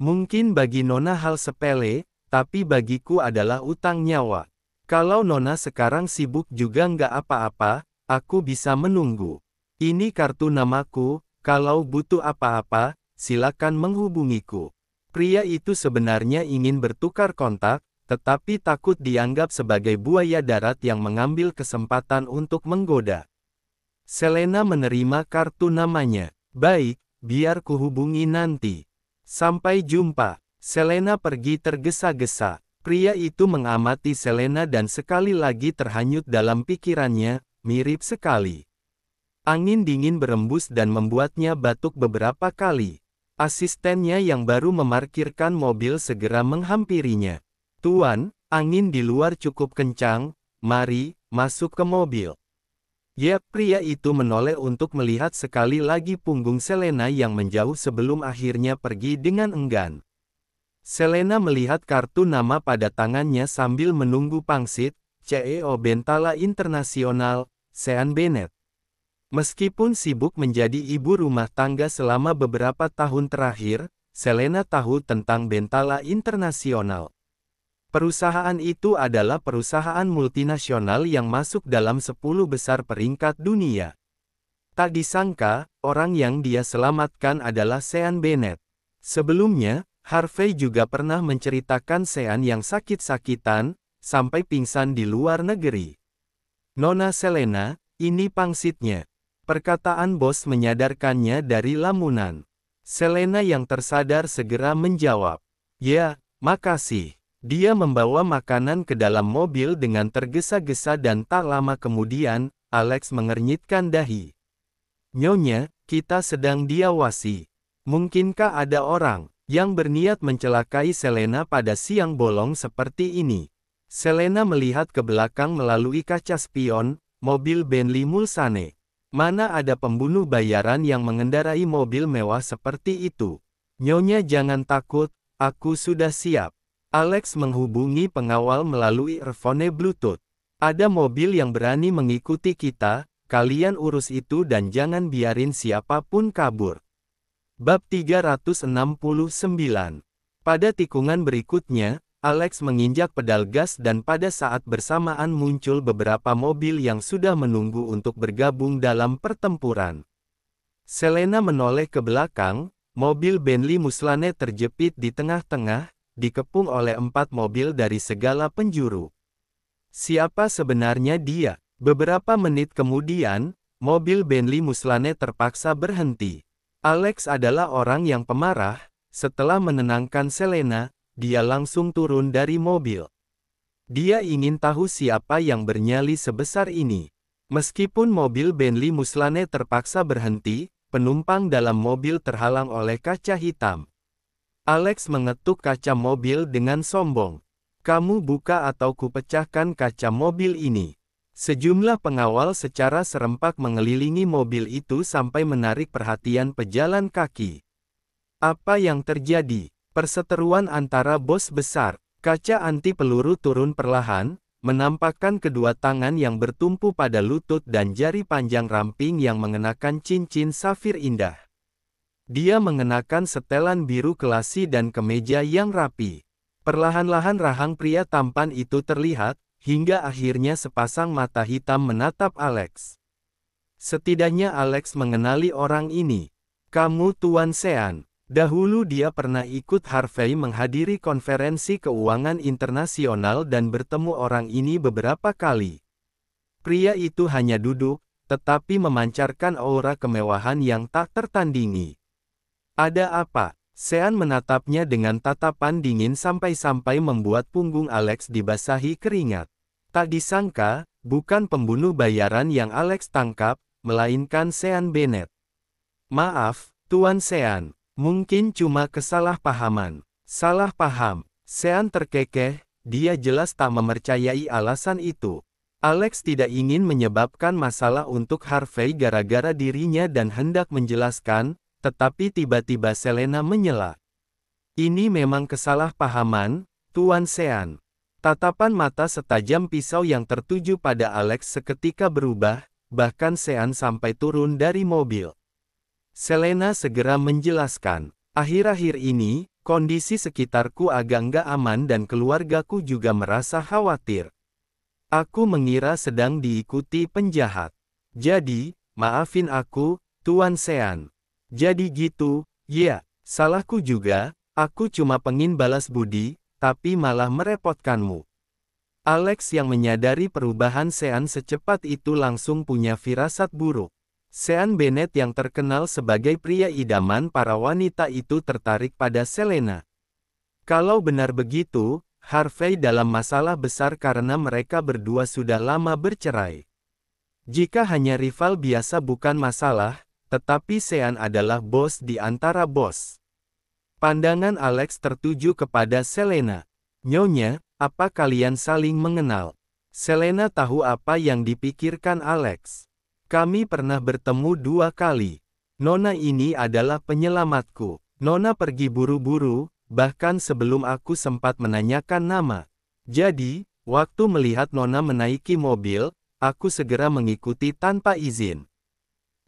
Mungkin bagi Nona hal sepele, tapi bagiku adalah utang nyawa. Kalau Nona sekarang sibuk juga nggak apa-apa, aku bisa menunggu. Ini kartu namaku, kalau butuh apa-apa, silakan menghubungiku. Pria itu sebenarnya ingin bertukar kontak, tetapi takut dianggap sebagai buaya darat yang mengambil kesempatan untuk menggoda. Selena menerima kartu namanya. Baik, biar kuhubungi nanti. Sampai jumpa. Selena pergi tergesa-gesa. Pria itu mengamati Selena dan sekali lagi terhanyut dalam pikirannya, mirip sekali. Angin dingin berembus dan membuatnya batuk beberapa kali. Asistennya yang baru memarkirkan mobil segera menghampirinya. Tuan, angin di luar cukup kencang, mari, masuk ke mobil. Ya, pria itu menoleh untuk melihat sekali lagi punggung Selena yang menjauh sebelum akhirnya pergi dengan enggan. Selena melihat kartu nama pada tangannya sambil menunggu pangsit, CEO Bentala Internasional, Sean Bennett. Meskipun sibuk menjadi ibu rumah tangga selama beberapa tahun terakhir, Selena tahu tentang Bentala Internasional. Perusahaan itu adalah perusahaan multinasional yang masuk dalam 10 besar peringkat dunia. Tak disangka, orang yang dia selamatkan adalah Sean Bennett. Sebelumnya, Harvey juga pernah menceritakan Sean yang sakit-sakitan, sampai pingsan di luar negeri. Nona Selena, ini pangsitnya. Perkataan bos menyadarkannya dari lamunan. Selena yang tersadar segera menjawab, Ya, makasih. Dia membawa makanan ke dalam mobil dengan tergesa-gesa dan tak lama kemudian, Alex mengernyitkan dahi. Nyonya, kita sedang diawasi. Mungkinkah ada orang yang berniat mencelakai Selena pada siang bolong seperti ini? Selena melihat ke belakang melalui kaca spion, mobil Bentley Mulsanne. Mana ada pembunuh bayaran yang mengendarai mobil mewah seperti itu? Nyonya jangan takut, aku sudah siap. Alex menghubungi pengawal melalui earphone Bluetooth. Ada mobil yang berani mengikuti kita, kalian urus itu dan jangan biarin siapapun kabur. Bab 369 Pada tikungan berikutnya, Alex menginjak pedal gas dan pada saat bersamaan muncul beberapa mobil yang sudah menunggu untuk bergabung dalam pertempuran. Selena menoleh ke belakang, mobil Bentley Muslane terjepit di tengah-tengah, dikepung oleh empat mobil dari segala penjuru. Siapa sebenarnya dia? Beberapa menit kemudian, mobil Bentley Muslane terpaksa berhenti. Alex adalah orang yang pemarah, setelah menenangkan Selena, dia langsung turun dari mobil. Dia ingin tahu siapa yang bernyali sebesar ini. Meskipun mobil Bentley Muslane terpaksa berhenti, penumpang dalam mobil terhalang oleh kaca hitam. Alex mengetuk kaca mobil dengan sombong. Kamu buka atau kupecahkan kaca mobil ini. Sejumlah pengawal secara serempak mengelilingi mobil itu sampai menarik perhatian pejalan kaki. Apa yang terjadi? Perseteruan antara bos besar, kaca anti peluru turun perlahan, menampakkan kedua tangan yang bertumpu pada lutut dan jari panjang ramping yang mengenakan cincin safir indah. Dia mengenakan setelan biru kelasi dan kemeja yang rapi. Perlahan-lahan rahang pria tampan itu terlihat, hingga akhirnya sepasang mata hitam menatap Alex. Setidaknya Alex mengenali orang ini. Kamu Tuan Sean, Dahulu dia pernah ikut Harvey menghadiri konferensi keuangan internasional dan bertemu orang ini beberapa kali. Pria itu hanya duduk, tetapi memancarkan aura kemewahan yang tak tertandingi. Ada apa? Sean menatapnya dengan tatapan dingin sampai-sampai membuat punggung Alex dibasahi keringat. Tak disangka, bukan pembunuh bayaran yang Alex tangkap, melainkan Sean Bennett. Maaf, Tuan Sean, Mungkin cuma kesalahpahaman. Salah paham. Sean terkekeh, dia jelas tak memercayai alasan itu. Alex tidak ingin menyebabkan masalah untuk Harvey gara-gara dirinya dan hendak menjelaskan, tetapi tiba-tiba Selena menyela. Ini memang kesalahpahaman, Tuan Sean. Tatapan mata setajam pisau yang tertuju pada Alex seketika berubah, bahkan Sean sampai turun dari mobil. Selena segera menjelaskan, akhir-akhir ini, kondisi sekitarku agak nggak aman dan keluargaku juga merasa khawatir. Aku mengira sedang diikuti penjahat. Jadi, maafin aku, Tuan Sean. Jadi gitu, ya, salahku juga, aku cuma pengin balas budi, tapi malah merepotkanmu. Alex yang menyadari perubahan Sean secepat itu langsung punya firasat buruk. Sean Bennett yang terkenal sebagai pria idaman para wanita itu tertarik pada Selena. Kalau benar begitu, Harvey dalam masalah besar karena mereka berdua sudah lama bercerai. Jika hanya rival biasa bukan masalah, tetapi Sean adalah bos di antara bos. Pandangan Alex tertuju kepada Selena. Nyonya, apa kalian saling mengenal? Selena tahu apa yang dipikirkan Alex. Kami pernah bertemu dua kali. Nona ini adalah penyelamatku. Nona pergi buru-buru, bahkan sebelum aku sempat menanyakan nama. Jadi, waktu melihat Nona menaiki mobil, aku segera mengikuti tanpa izin.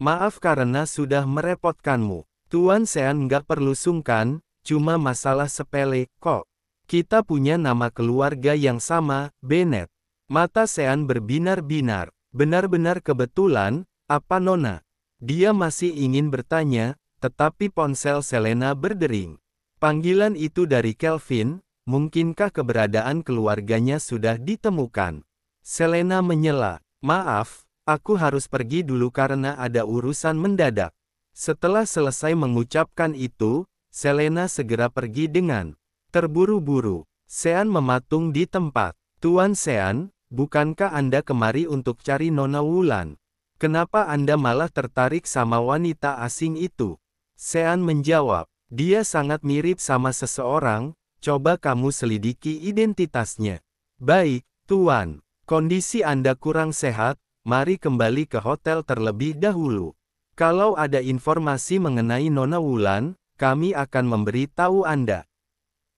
Maaf karena sudah merepotkanmu. Tuan Sean nggak perlu sungkan, cuma masalah sepele, kok. Kita punya nama keluarga yang sama, Bennett. Mata Sean berbinar-binar. Benar-benar kebetulan, apa Nona? Dia masih ingin bertanya, tetapi ponsel Selena berdering. Panggilan itu dari Kelvin, mungkinkah keberadaan keluarganya sudah ditemukan? Selena menyela, maaf, aku harus pergi dulu karena ada urusan mendadak. Setelah selesai mengucapkan itu, Selena segera pergi dengan terburu-buru. Sean mematung di tempat. Tuan Sean, Bukankah Anda kemari untuk cari Nona Wulan? Kenapa Anda malah tertarik sama wanita asing itu? Sean menjawab, dia sangat mirip sama seseorang, coba kamu selidiki identitasnya. Baik, Tuan, kondisi Anda kurang sehat, mari kembali ke hotel terlebih dahulu. Kalau ada informasi mengenai Nona Wulan, kami akan memberi tahu Anda.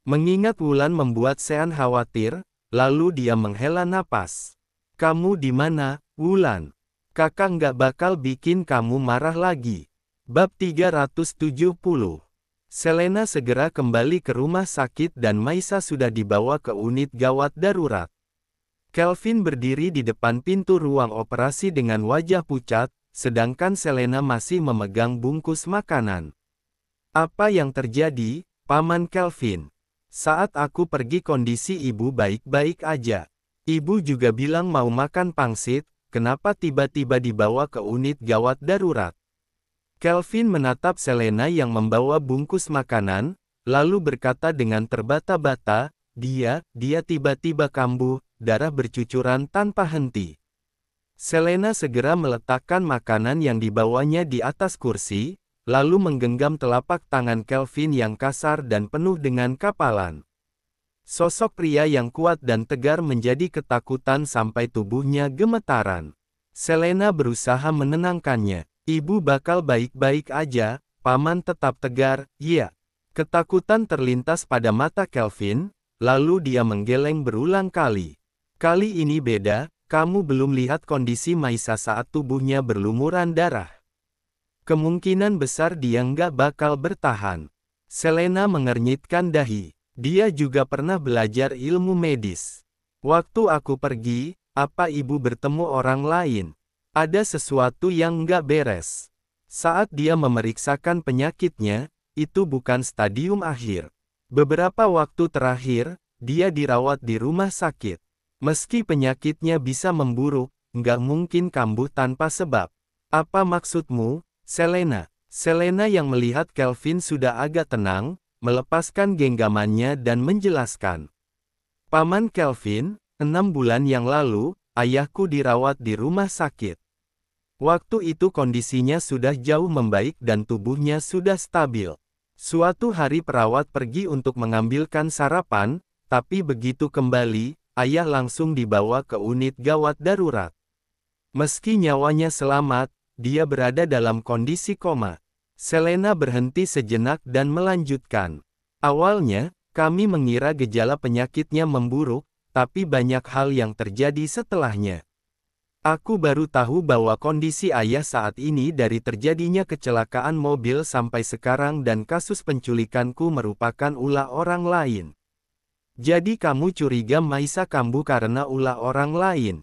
Mengingat Wulan membuat Sean khawatir, Lalu dia menghela napas. Kamu di mana, Wulan? Kakak nggak bakal bikin kamu marah lagi. Bab 370 Selena segera kembali ke rumah sakit dan Maisa sudah dibawa ke unit gawat darurat. Kelvin berdiri di depan pintu ruang operasi dengan wajah pucat, sedangkan Selena masih memegang bungkus makanan. Apa yang terjadi, Paman Kelvin? Saat aku pergi kondisi ibu baik-baik aja. Ibu juga bilang mau makan pangsit, kenapa tiba-tiba dibawa ke unit gawat darurat. Kelvin menatap Selena yang membawa bungkus makanan, lalu berkata dengan terbata-bata, dia, dia tiba-tiba kambuh, darah bercucuran tanpa henti. Selena segera meletakkan makanan yang dibawanya di atas kursi, lalu menggenggam telapak tangan Kelvin yang kasar dan penuh dengan kapalan. Sosok pria yang kuat dan tegar menjadi ketakutan sampai tubuhnya gemetaran. Selena berusaha menenangkannya. Ibu bakal baik-baik aja, paman tetap tegar, iya. Ketakutan terlintas pada mata Kelvin, lalu dia menggeleng berulang kali. Kali ini beda, kamu belum lihat kondisi Maisa saat tubuhnya berlumuran darah. Kemungkinan besar dia nggak bakal bertahan. Selena mengernyitkan dahi. Dia juga pernah belajar ilmu medis. Waktu aku pergi, apa ibu bertemu orang lain? Ada sesuatu yang nggak beres. Saat dia memeriksakan penyakitnya, itu bukan stadium akhir. Beberapa waktu terakhir, dia dirawat di rumah sakit. Meski penyakitnya bisa memburuk, nggak mungkin kambuh tanpa sebab. Apa maksudmu, Selena. Selena yang melihat Kelvin sudah agak tenang, melepaskan genggamannya dan menjelaskan. Paman Kelvin, enam bulan yang lalu, ayahku dirawat di rumah sakit. Waktu itu kondisinya sudah jauh membaik dan tubuhnya sudah stabil. Suatu hari perawat pergi untuk mengambilkan sarapan, tapi begitu kembali, ayah langsung dibawa ke unit gawat darurat. Meski nyawanya selamat, dia berada dalam kondisi koma. Selena berhenti sejenak dan melanjutkan. Awalnya, kami mengira gejala penyakitnya memburuk, tapi banyak hal yang terjadi setelahnya. Aku baru tahu bahwa kondisi ayah saat ini dari terjadinya kecelakaan mobil sampai sekarang dan kasus penculikanku merupakan ulah orang lain. Jadi kamu curiga Maisa kambuh karena ulah orang lain.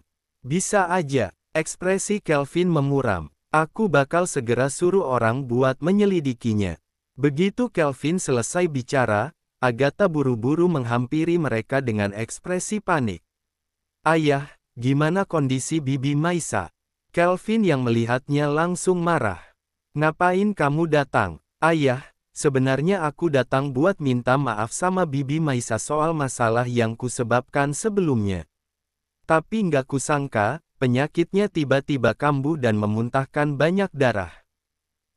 Bisa aja, ekspresi Kelvin memuram. Aku bakal segera suruh orang buat menyelidikinya. Begitu Kelvin selesai bicara, Agatha buru-buru menghampiri mereka dengan ekspresi panik. Ayah, gimana kondisi Bibi Maisa? Kelvin yang melihatnya langsung marah. Ngapain kamu datang? Ayah, sebenarnya aku datang buat minta maaf sama Bibi Maisa soal masalah yang kusebabkan sebelumnya. Tapi nggak kusangka, Penyakitnya tiba-tiba kambuh dan memuntahkan banyak darah.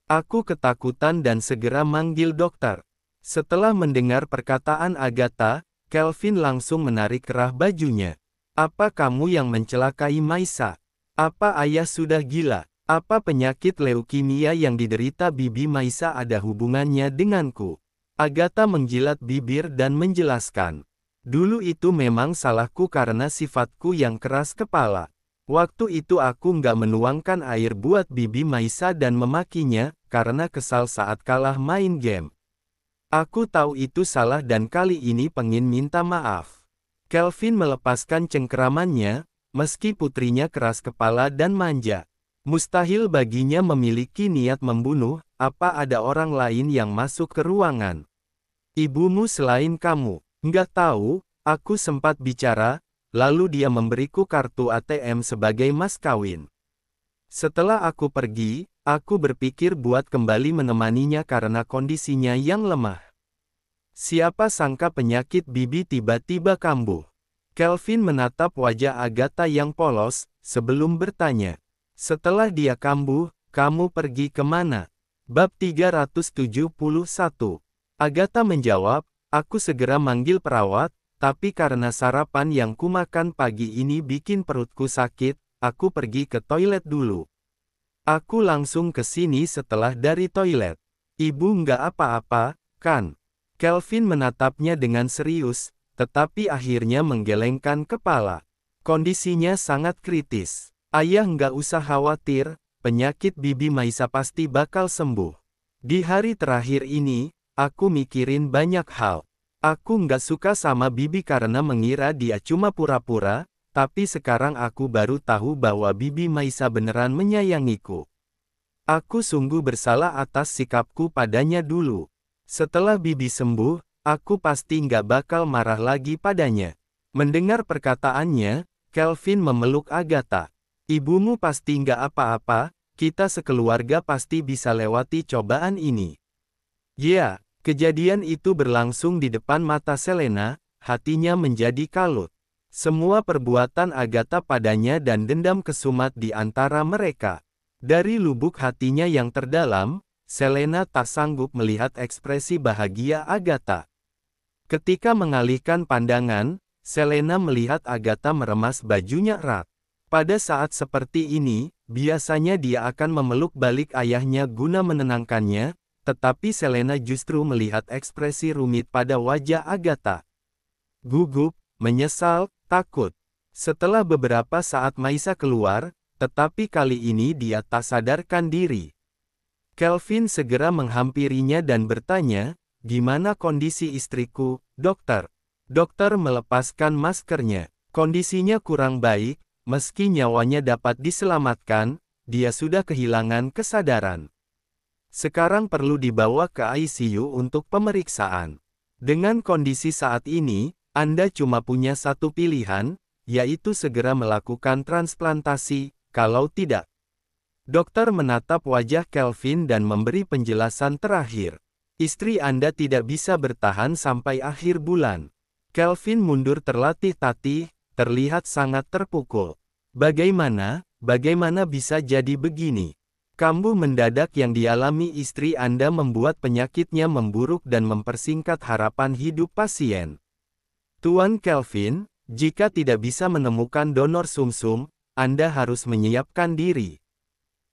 Aku ketakutan dan segera manggil dokter. Setelah mendengar perkataan Agatha, Kelvin langsung menarik kerah bajunya. Apa kamu yang mencelakai Maisa? Apa ayah sudah gila? Apa penyakit leukemia yang diderita bibi Maisa ada hubungannya denganku? Agatha menjilat bibir dan menjelaskan. Dulu itu memang salahku karena sifatku yang keras kepala. Waktu itu aku nggak menuangkan air buat bibi Maisa dan memakinya, karena kesal saat kalah main game. Aku tahu itu salah dan kali ini pengin minta maaf. Kelvin melepaskan cengkeramannya, meski putrinya keras kepala dan manja. Mustahil baginya memiliki niat membunuh, apa ada orang lain yang masuk ke ruangan. Ibumu selain kamu, nggak tahu, aku sempat bicara, Lalu dia memberiku kartu ATM sebagai mas kawin. Setelah aku pergi, aku berpikir buat kembali menemaninya karena kondisinya yang lemah. Siapa sangka penyakit bibi tiba-tiba kambuh. Kelvin menatap wajah Agatha yang polos, sebelum bertanya. Setelah dia kambuh, kamu pergi kemana? Bab 371 Agatha menjawab, aku segera manggil perawat, tapi karena sarapan yang kumakan pagi ini bikin perutku sakit, aku pergi ke toilet dulu. Aku langsung ke sini setelah dari toilet. Ibu nggak apa-apa, kan? Kelvin menatapnya dengan serius, tetapi akhirnya menggelengkan kepala. Kondisinya sangat kritis. Ayah nggak usah khawatir, penyakit bibi Maisa pasti bakal sembuh. Di hari terakhir ini, aku mikirin banyak hal. Aku nggak suka sama Bibi karena mengira dia cuma pura-pura, tapi sekarang aku baru tahu bahwa Bibi Maisa beneran menyayangiku. Aku sungguh bersalah atas sikapku padanya dulu. Setelah Bibi sembuh, aku pasti nggak bakal marah lagi padanya. Mendengar perkataannya, Kelvin memeluk Agatha. Ibumu pasti nggak apa-apa, kita sekeluarga pasti bisa lewati cobaan ini. Ya, Kejadian itu berlangsung di depan mata Selena, hatinya menjadi kalut. Semua perbuatan Agatha padanya dan dendam kesumat di antara mereka. Dari lubuk hatinya yang terdalam, Selena tak sanggup melihat ekspresi bahagia Agatha. Ketika mengalihkan pandangan, Selena melihat Agatha meremas bajunya erat. Pada saat seperti ini, biasanya dia akan memeluk balik ayahnya guna menenangkannya, tetapi Selena justru melihat ekspresi rumit pada wajah Agatha. Gugup, menyesal, takut. Setelah beberapa saat Maisa keluar, tetapi kali ini dia tak sadarkan diri. Kelvin segera menghampirinya dan bertanya, gimana kondisi istriku, dokter? Dokter melepaskan maskernya. Kondisinya kurang baik, meski nyawanya dapat diselamatkan, dia sudah kehilangan kesadaran. Sekarang perlu dibawa ke ICU untuk pemeriksaan. Dengan kondisi saat ini, Anda cuma punya satu pilihan, yaitu segera melakukan transplantasi, kalau tidak. Dokter menatap wajah Kelvin dan memberi penjelasan terakhir. Istri Anda tidak bisa bertahan sampai akhir bulan. Kelvin mundur terlatih-tatih, terlihat sangat terpukul. Bagaimana, bagaimana bisa jadi begini? Kambuh mendadak yang dialami istri Anda membuat penyakitnya memburuk dan mempersingkat harapan hidup pasien. Tuan Kelvin, jika tidak bisa menemukan donor sumsum, -sum, Anda harus menyiapkan diri.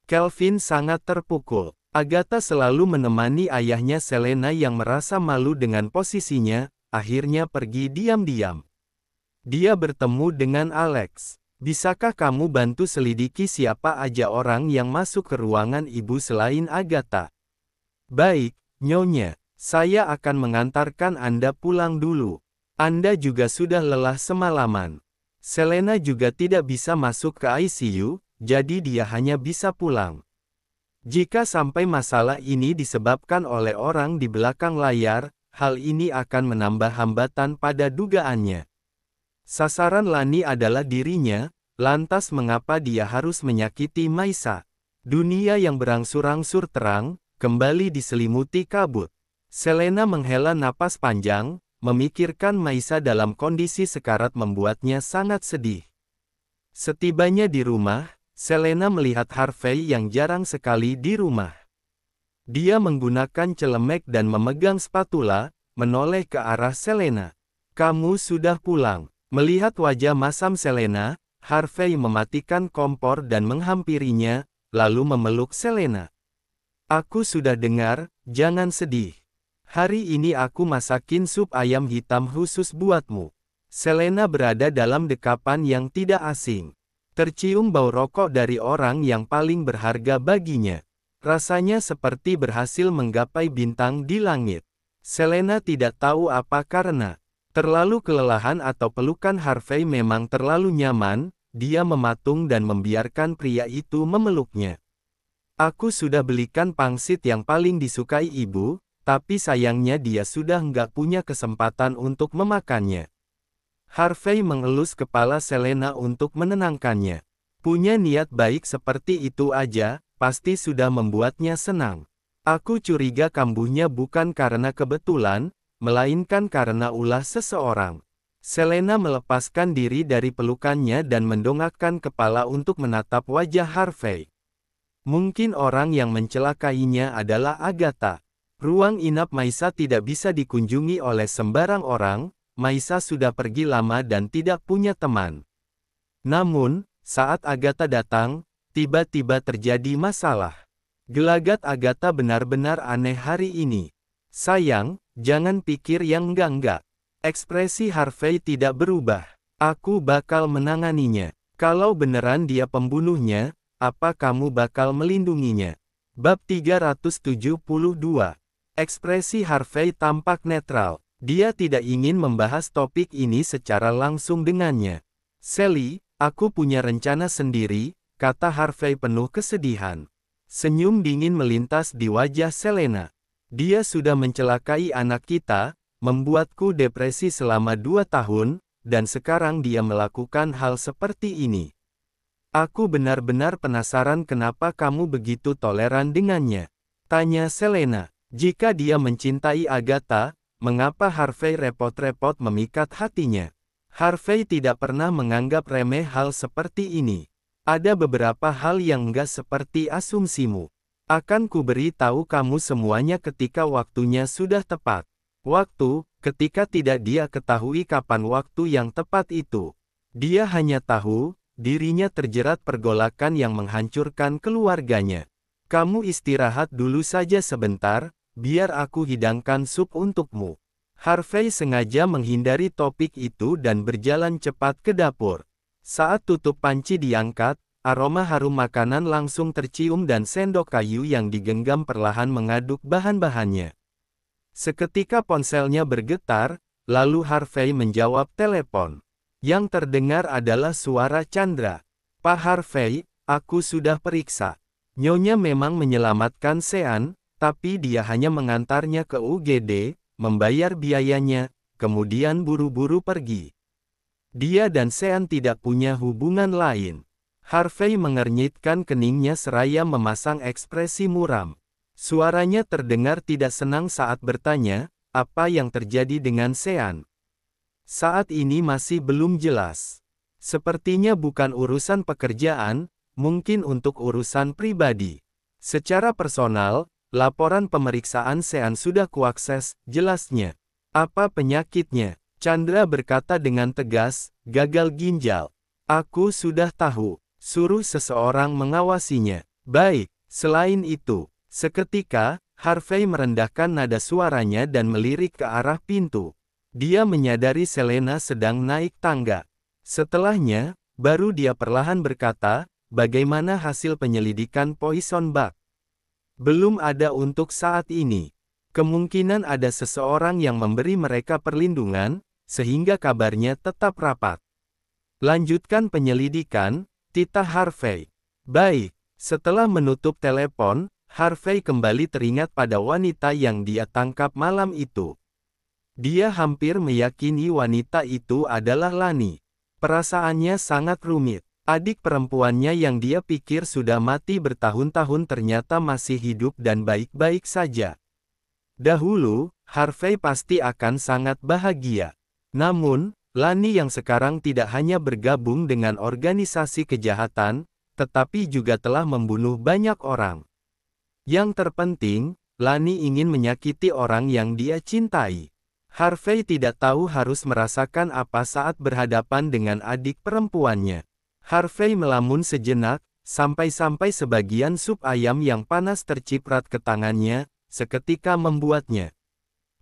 Kelvin sangat terpukul. Agatha selalu menemani ayahnya Selena yang merasa malu dengan posisinya, akhirnya pergi diam-diam. Dia bertemu dengan Alex. Bisakah kamu bantu selidiki siapa aja orang yang masuk ke ruangan ibu selain Agatha? Baik, Nyonya, saya akan mengantarkan Anda pulang dulu. Anda juga sudah lelah semalaman. Selena juga tidak bisa masuk ke ICU, jadi dia hanya bisa pulang. Jika sampai masalah ini disebabkan oleh orang di belakang layar, hal ini akan menambah hambatan pada dugaannya. Sasaran Lani adalah dirinya, lantas mengapa dia harus menyakiti Maisa? Dunia yang berangsur-angsur terang, kembali diselimuti kabut. Selena menghela napas panjang, memikirkan Maisa dalam kondisi sekarat membuatnya sangat sedih. Setibanya di rumah, Selena melihat Harvey yang jarang sekali di rumah. Dia menggunakan celemek dan memegang spatula, menoleh ke arah Selena. Kamu sudah pulang. Melihat wajah masam Selena, Harvey mematikan kompor dan menghampirinya, lalu memeluk Selena. Aku sudah dengar, jangan sedih. Hari ini aku masakin sup ayam hitam khusus buatmu. Selena berada dalam dekapan yang tidak asing. Tercium bau rokok dari orang yang paling berharga baginya. Rasanya seperti berhasil menggapai bintang di langit. Selena tidak tahu apa karena Terlalu kelelahan atau pelukan Harvey memang terlalu nyaman, dia mematung dan membiarkan pria itu memeluknya. Aku sudah belikan pangsit yang paling disukai ibu, tapi sayangnya dia sudah nggak punya kesempatan untuk memakannya. Harvey mengelus kepala Selena untuk menenangkannya. Punya niat baik seperti itu aja, pasti sudah membuatnya senang. Aku curiga kambuhnya bukan karena kebetulan, melainkan karena ulah seseorang. Selena melepaskan diri dari pelukannya dan mendongakkan kepala untuk menatap wajah Harvey. Mungkin orang yang mencelakainya adalah Agatha. Ruang inap Maisa tidak bisa dikunjungi oleh sembarang orang, Maisa sudah pergi lama dan tidak punya teman. Namun, saat Agatha datang, tiba-tiba terjadi masalah. Gelagat Agatha benar-benar aneh hari ini. Sayang, Jangan pikir yang enggak-enggak. Ekspresi Harvey tidak berubah. Aku bakal menanganinya. Kalau beneran dia pembunuhnya, apa kamu bakal melindunginya? Bab 372 Ekspresi Harvey tampak netral. Dia tidak ingin membahas topik ini secara langsung dengannya. Sally, aku punya rencana sendiri, kata Harvey penuh kesedihan. Senyum dingin melintas di wajah Selena. Dia sudah mencelakai anak kita, membuatku depresi selama dua tahun, dan sekarang dia melakukan hal seperti ini. Aku benar-benar penasaran kenapa kamu begitu toleran dengannya. Tanya Selena, jika dia mencintai Agatha, mengapa Harvey repot-repot memikat hatinya? Harvey tidak pernah menganggap remeh hal seperti ini. Ada beberapa hal yang enggak seperti asumsimu. Akan kuberi tahu kamu semuanya ketika waktunya sudah tepat. Waktu, ketika tidak dia ketahui kapan waktu yang tepat itu. Dia hanya tahu, dirinya terjerat pergolakan yang menghancurkan keluarganya. Kamu istirahat dulu saja sebentar, biar aku hidangkan sup untukmu. Harvey sengaja menghindari topik itu dan berjalan cepat ke dapur. Saat tutup panci diangkat, Aroma harum makanan langsung tercium dan sendok kayu yang digenggam perlahan mengaduk bahan-bahannya. Seketika ponselnya bergetar, lalu Harvey menjawab telepon. Yang terdengar adalah suara Chandra. Pak Harvey, aku sudah periksa. Nyonya memang menyelamatkan Sean, tapi dia hanya mengantarnya ke UGD, membayar biayanya, kemudian buru-buru pergi. Dia dan Sean tidak punya hubungan lain. Harvey mengernyitkan keningnya seraya memasang ekspresi muram. Suaranya terdengar tidak senang saat bertanya, apa yang terjadi dengan Sean? Saat ini masih belum jelas. Sepertinya bukan urusan pekerjaan, mungkin untuk urusan pribadi. Secara personal, laporan pemeriksaan Sean sudah kuakses, jelasnya. Apa penyakitnya? Chandra berkata dengan tegas, gagal ginjal. Aku sudah tahu. Suruh seseorang mengawasinya. Baik, selain itu, seketika, Harvey merendahkan nada suaranya dan melirik ke arah pintu. Dia menyadari Selena sedang naik tangga. Setelahnya, baru dia perlahan berkata, bagaimana hasil penyelidikan Poison Bug? Belum ada untuk saat ini. Kemungkinan ada seseorang yang memberi mereka perlindungan, sehingga kabarnya tetap rapat. Lanjutkan penyelidikan, Tita Harvey. Baik, setelah menutup telepon, Harvey kembali teringat pada wanita yang dia tangkap malam itu. Dia hampir meyakini wanita itu adalah Lani. Perasaannya sangat rumit. Adik perempuannya yang dia pikir sudah mati bertahun-tahun ternyata masih hidup dan baik-baik saja. Dahulu, Harvey pasti akan sangat bahagia. Namun, Lani yang sekarang tidak hanya bergabung dengan organisasi kejahatan, tetapi juga telah membunuh banyak orang. Yang terpenting, Lani ingin menyakiti orang yang dia cintai. Harvey tidak tahu harus merasakan apa saat berhadapan dengan adik perempuannya. Harvey melamun sejenak, sampai-sampai sebagian sup ayam yang panas terciprat ke tangannya, seketika membuatnya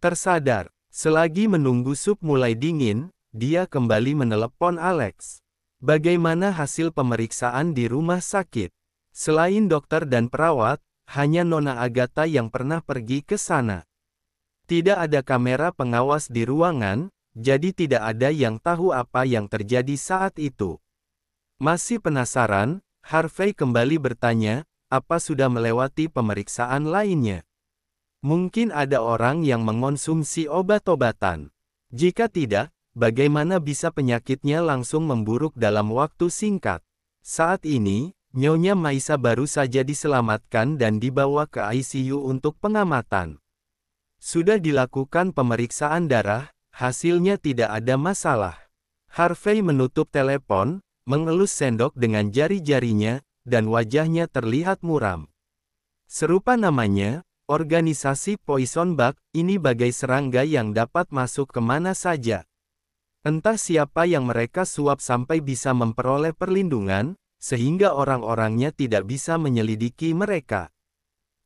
tersadar. Selagi menunggu sup mulai dingin, dia kembali menelepon Alex. Bagaimana hasil pemeriksaan di rumah sakit? Selain dokter dan perawat, hanya Nona Agatha yang pernah pergi ke sana. Tidak ada kamera pengawas di ruangan, jadi tidak ada yang tahu apa yang terjadi saat itu. Masih penasaran, Harvey kembali bertanya, apa sudah melewati pemeriksaan lainnya? Mungkin ada orang yang mengonsumsi obat-obatan. Jika tidak, Bagaimana bisa penyakitnya langsung memburuk dalam waktu singkat? Saat ini, Nyonya Maisa baru saja diselamatkan dan dibawa ke ICU untuk pengamatan. Sudah dilakukan pemeriksaan darah, hasilnya tidak ada masalah. Harvey menutup telepon, mengelus sendok dengan jari-jarinya, dan wajahnya terlihat muram. Serupa namanya, organisasi Poison Bug ini bagai serangga yang dapat masuk ke mana saja. Entah siapa yang mereka suap sampai bisa memperoleh perlindungan, sehingga orang-orangnya tidak bisa menyelidiki mereka.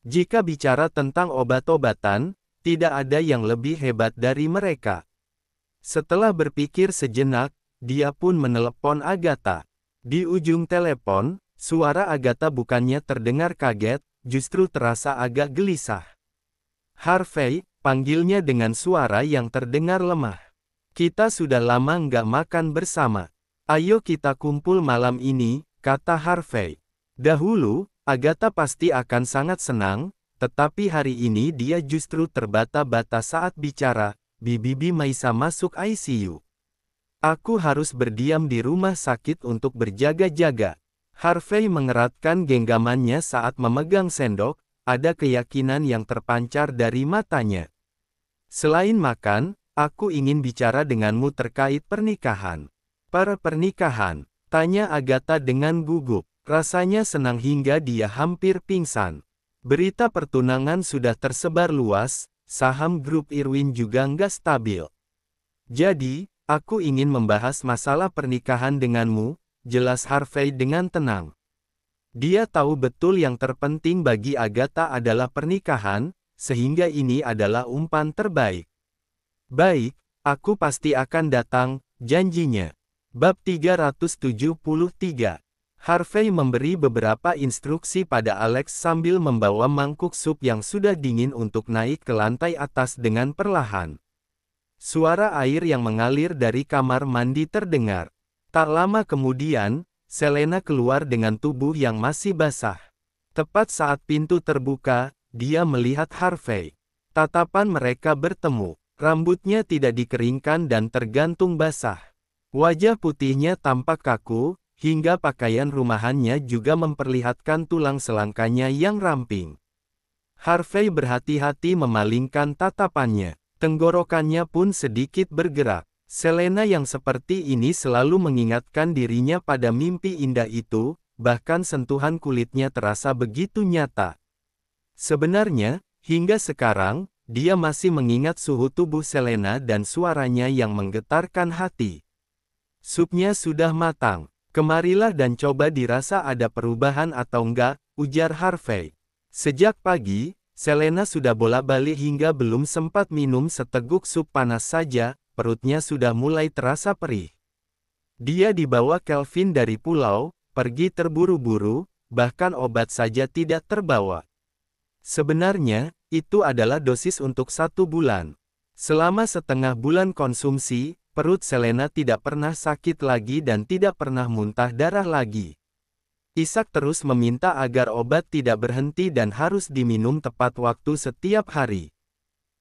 Jika bicara tentang obat-obatan, tidak ada yang lebih hebat dari mereka. Setelah berpikir sejenak, dia pun menelepon Agatha. Di ujung telepon, suara Agatha bukannya terdengar kaget, justru terasa agak gelisah. Harvey, panggilnya dengan suara yang terdengar lemah. Kita sudah lama nggak makan bersama. Ayo kita kumpul malam ini, kata Harvey. Dahulu, Agatha pasti akan sangat senang, tetapi hari ini dia justru terbata-bata saat bicara, Bibi Maisa masuk ICU. Aku harus berdiam di rumah sakit untuk berjaga-jaga. Harvey mengeratkan genggamannya saat memegang sendok, ada keyakinan yang terpancar dari matanya. Selain makan, Aku ingin bicara denganmu terkait pernikahan. Para pernikahan, tanya Agatha dengan gugup. Rasanya senang hingga dia hampir pingsan. Berita pertunangan sudah tersebar luas, saham grup Irwin juga nggak stabil. Jadi, aku ingin membahas masalah pernikahan denganmu, jelas Harvey dengan tenang. Dia tahu betul yang terpenting bagi Agatha adalah pernikahan, sehingga ini adalah umpan terbaik. Baik, aku pasti akan datang, janjinya. Bab 373 Harvey memberi beberapa instruksi pada Alex sambil membawa mangkuk sup yang sudah dingin untuk naik ke lantai atas dengan perlahan. Suara air yang mengalir dari kamar mandi terdengar. Tak lama kemudian, Selena keluar dengan tubuh yang masih basah. Tepat saat pintu terbuka, dia melihat Harvey. Tatapan mereka bertemu. Rambutnya tidak dikeringkan dan tergantung basah. Wajah putihnya tampak kaku, hingga pakaian rumahannya juga memperlihatkan tulang selangkanya yang ramping. Harvey berhati-hati memalingkan tatapannya. Tenggorokannya pun sedikit bergerak. Selena yang seperti ini selalu mengingatkan dirinya pada mimpi indah itu, bahkan sentuhan kulitnya terasa begitu nyata. Sebenarnya, hingga sekarang, dia masih mengingat suhu tubuh Selena dan suaranya yang menggetarkan hati. Supnya sudah matang. Kemarilah dan coba dirasa ada perubahan atau enggak, ujar Harvey. Sejak pagi, Selena sudah bolak balik hingga belum sempat minum seteguk sup panas saja, perutnya sudah mulai terasa perih. Dia dibawa Kelvin dari pulau, pergi terburu-buru, bahkan obat saja tidak terbawa. Sebenarnya, itu adalah dosis untuk satu bulan. Selama setengah bulan konsumsi, perut Selena tidak pernah sakit lagi dan tidak pernah muntah darah lagi. Ishak terus meminta agar obat tidak berhenti dan harus diminum tepat waktu setiap hari.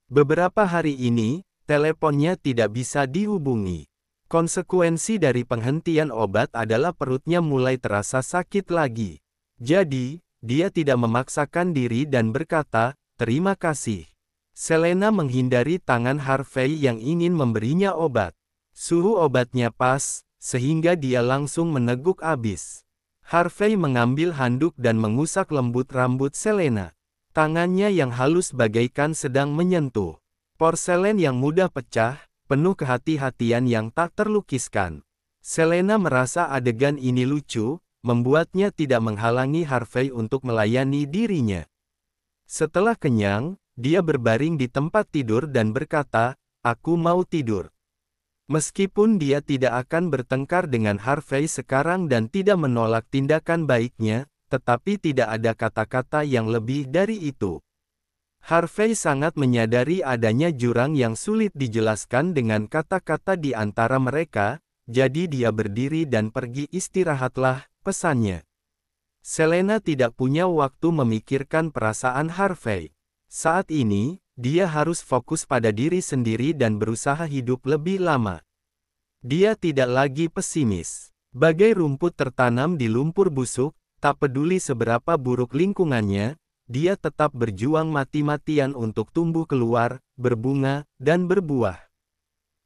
Beberapa hari ini, teleponnya tidak bisa dihubungi. Konsekuensi dari penghentian obat adalah perutnya mulai terasa sakit lagi. Jadi, dia tidak memaksakan diri dan berkata, terima kasih. Selena menghindari tangan Harvey yang ingin memberinya obat. Suhu obatnya pas, sehingga dia langsung meneguk abis. Harvey mengambil handuk dan mengusak lembut rambut Selena. Tangannya yang halus bagaikan sedang menyentuh. Porselen yang mudah pecah, penuh kehati-hatian yang tak terlukiskan. Selena merasa adegan ini lucu, membuatnya tidak menghalangi Harvey untuk melayani dirinya. Setelah kenyang, dia berbaring di tempat tidur dan berkata, aku mau tidur. Meskipun dia tidak akan bertengkar dengan Harvey sekarang dan tidak menolak tindakan baiknya, tetapi tidak ada kata-kata yang lebih dari itu. Harvey sangat menyadari adanya jurang yang sulit dijelaskan dengan kata-kata di antara mereka, jadi dia berdiri dan pergi istirahatlah, pesannya. Selena tidak punya waktu memikirkan perasaan Harvey. Saat ini, dia harus fokus pada diri sendiri dan berusaha hidup lebih lama. Dia tidak lagi pesimis. Bagai rumput tertanam di lumpur busuk, tak peduli seberapa buruk lingkungannya, dia tetap berjuang mati-matian untuk tumbuh keluar, berbunga, dan berbuah.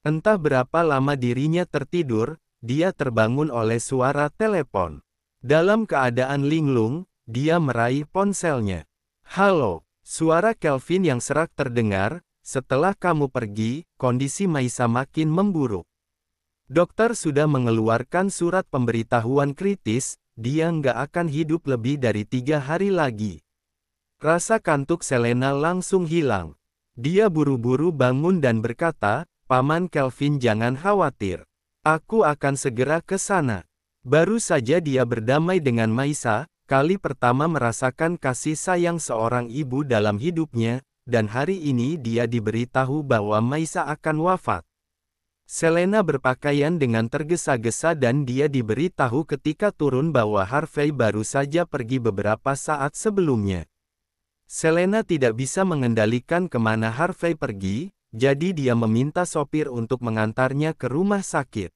Entah berapa lama dirinya tertidur, dia terbangun oleh suara telepon. Dalam keadaan linglung, dia meraih ponselnya. Halo, suara Kelvin yang serak terdengar, setelah kamu pergi, kondisi Maisa makin memburuk. Dokter sudah mengeluarkan surat pemberitahuan kritis, dia nggak akan hidup lebih dari tiga hari lagi. Rasa kantuk Selena langsung hilang. Dia buru-buru bangun dan berkata, Paman Kelvin jangan khawatir. Aku akan segera ke sana. Baru saja dia berdamai dengan Maisa, kali pertama merasakan kasih sayang seorang ibu dalam hidupnya, dan hari ini dia diberitahu bahwa Maisa akan wafat. Selena berpakaian dengan tergesa-gesa dan dia diberitahu ketika turun bahwa Harvey baru saja pergi beberapa saat sebelumnya. Selena tidak bisa mengendalikan kemana Harvey pergi, jadi dia meminta sopir untuk mengantarnya ke rumah sakit.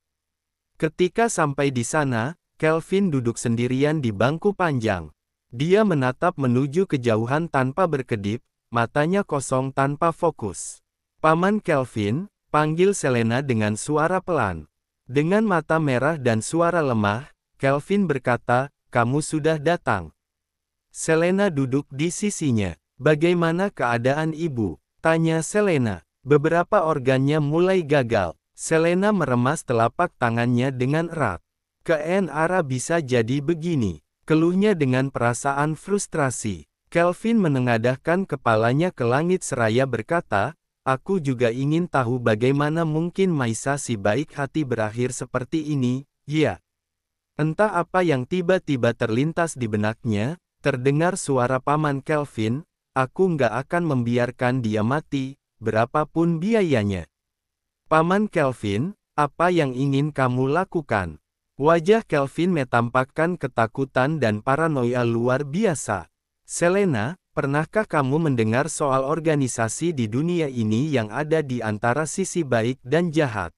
Ketika sampai di sana, Kelvin duduk sendirian di bangku panjang. Dia menatap menuju kejauhan tanpa berkedip, matanya kosong tanpa fokus. Paman Kelvin, panggil Selena dengan suara pelan. Dengan mata merah dan suara lemah, Kelvin berkata, kamu sudah datang. Selena duduk di sisinya. Bagaimana keadaan ibu? Tanya Selena. Beberapa organnya mulai gagal. Selena meremas telapak tangannya dengan erat. Keen Ara bisa jadi begini. Keluhnya dengan perasaan frustrasi. Kelvin menengadahkan kepalanya ke langit seraya berkata, Aku juga ingin tahu bagaimana mungkin Maisa si baik hati berakhir seperti ini, ya. Entah apa yang tiba-tiba terlintas di benaknya, terdengar suara paman Kelvin, aku nggak akan membiarkan dia mati, berapapun biayanya. Paman Kelvin, apa yang ingin kamu lakukan? Wajah Kelvin metampakkan ketakutan dan paranoia luar biasa. Selena, Pernahkah kamu mendengar soal organisasi di dunia ini yang ada di antara sisi baik dan jahat?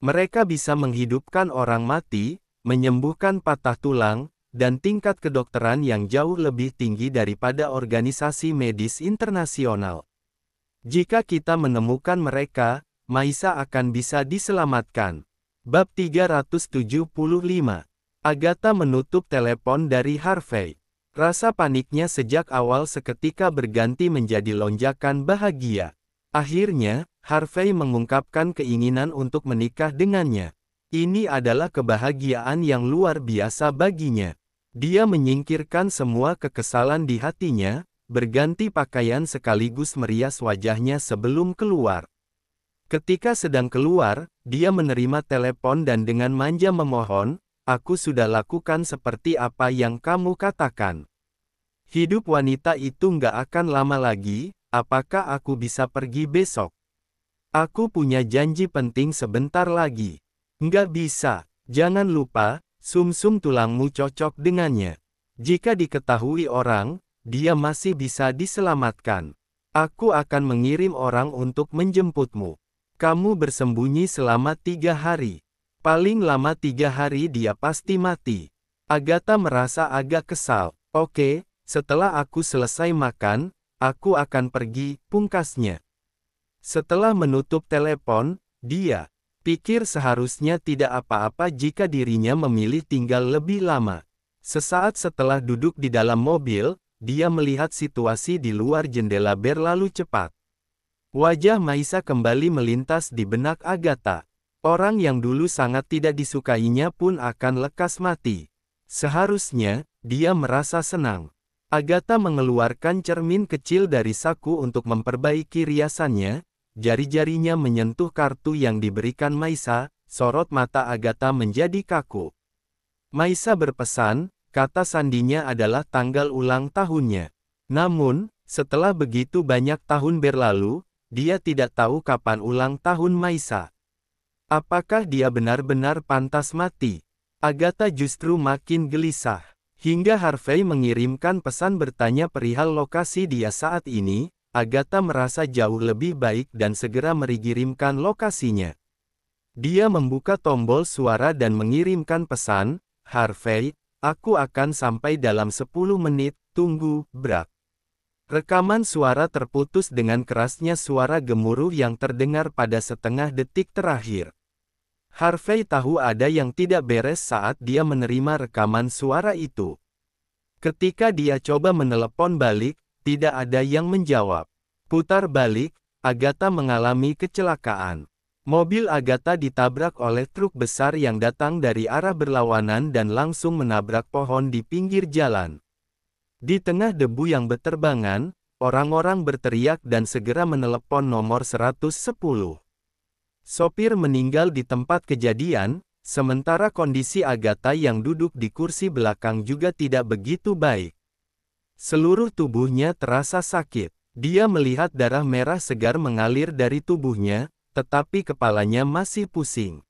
Mereka bisa menghidupkan orang mati, menyembuhkan patah tulang, dan tingkat kedokteran yang jauh lebih tinggi daripada organisasi medis internasional. Jika kita menemukan mereka, Maisa akan bisa diselamatkan. Bab 375 Agatha menutup telepon dari Harvey. Rasa paniknya sejak awal seketika berganti menjadi lonjakan bahagia. Akhirnya, Harvey mengungkapkan keinginan untuk menikah dengannya. Ini adalah kebahagiaan yang luar biasa baginya. Dia menyingkirkan semua kekesalan di hatinya, berganti pakaian sekaligus merias wajahnya sebelum keluar. Ketika sedang keluar, dia menerima telepon dan dengan manja memohon, aku sudah lakukan seperti apa yang kamu katakan. Hidup wanita itu nggak akan lama lagi, apakah aku bisa pergi besok? Aku punya janji penting sebentar lagi. Nggak bisa, jangan lupa, sum -sum tulangmu cocok dengannya. Jika diketahui orang, dia masih bisa diselamatkan. Aku akan mengirim orang untuk menjemputmu. Kamu bersembunyi selama tiga hari. Paling lama tiga hari dia pasti mati. Agatha merasa agak kesal. Oke, setelah aku selesai makan, aku akan pergi, pungkasnya. Setelah menutup telepon, dia pikir seharusnya tidak apa-apa jika dirinya memilih tinggal lebih lama. Sesaat setelah duduk di dalam mobil, dia melihat situasi di luar jendela berlalu cepat. Wajah Maisa kembali melintas di benak Agatha. Orang yang dulu sangat tidak disukainya pun akan lekas mati. Seharusnya, dia merasa senang. Agatha mengeluarkan cermin kecil dari saku untuk memperbaiki riasannya, jari-jarinya menyentuh kartu yang diberikan Maisa, sorot mata Agatha menjadi kaku. Maisa berpesan, Kata sandinya adalah tanggal ulang tahunnya. Namun, setelah begitu banyak tahun berlalu, dia tidak tahu kapan ulang tahun Maisa. Apakah dia benar-benar pantas mati? Agatha justru makin gelisah. Hingga Harvey mengirimkan pesan bertanya perihal lokasi dia saat ini, Agatha merasa jauh lebih baik dan segera mengirimkan lokasinya. Dia membuka tombol suara dan mengirimkan pesan, Harvey, Aku akan sampai dalam 10 menit, tunggu, brak. Rekaman suara terputus dengan kerasnya suara gemuruh yang terdengar pada setengah detik terakhir. Harvey tahu ada yang tidak beres saat dia menerima rekaman suara itu. Ketika dia coba menelepon balik, tidak ada yang menjawab. Putar balik, Agatha mengalami kecelakaan. Mobil Agatha ditabrak oleh truk besar yang datang dari arah berlawanan dan langsung menabrak pohon di pinggir jalan. Di tengah debu yang berterbangan, orang-orang berteriak dan segera menelepon nomor 110. Sopir meninggal di tempat kejadian, sementara kondisi Agatha yang duduk di kursi belakang juga tidak begitu baik. Seluruh tubuhnya terasa sakit. Dia melihat darah merah segar mengalir dari tubuhnya, tetapi kepalanya masih pusing.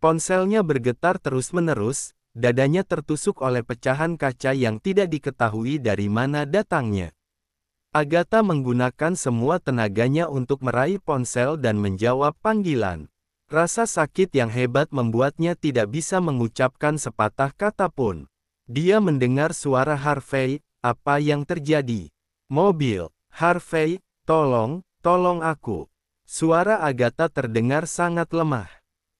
Ponselnya bergetar terus-menerus, dadanya tertusuk oleh pecahan kaca yang tidak diketahui dari mana datangnya. Agatha menggunakan semua tenaganya untuk meraih ponsel dan menjawab panggilan. Rasa sakit yang hebat membuatnya tidak bisa mengucapkan sepatah kata pun. Dia mendengar suara Harvey, apa yang terjadi? Mobil, Harvey, tolong, tolong aku. Suara Agatha terdengar sangat lemah.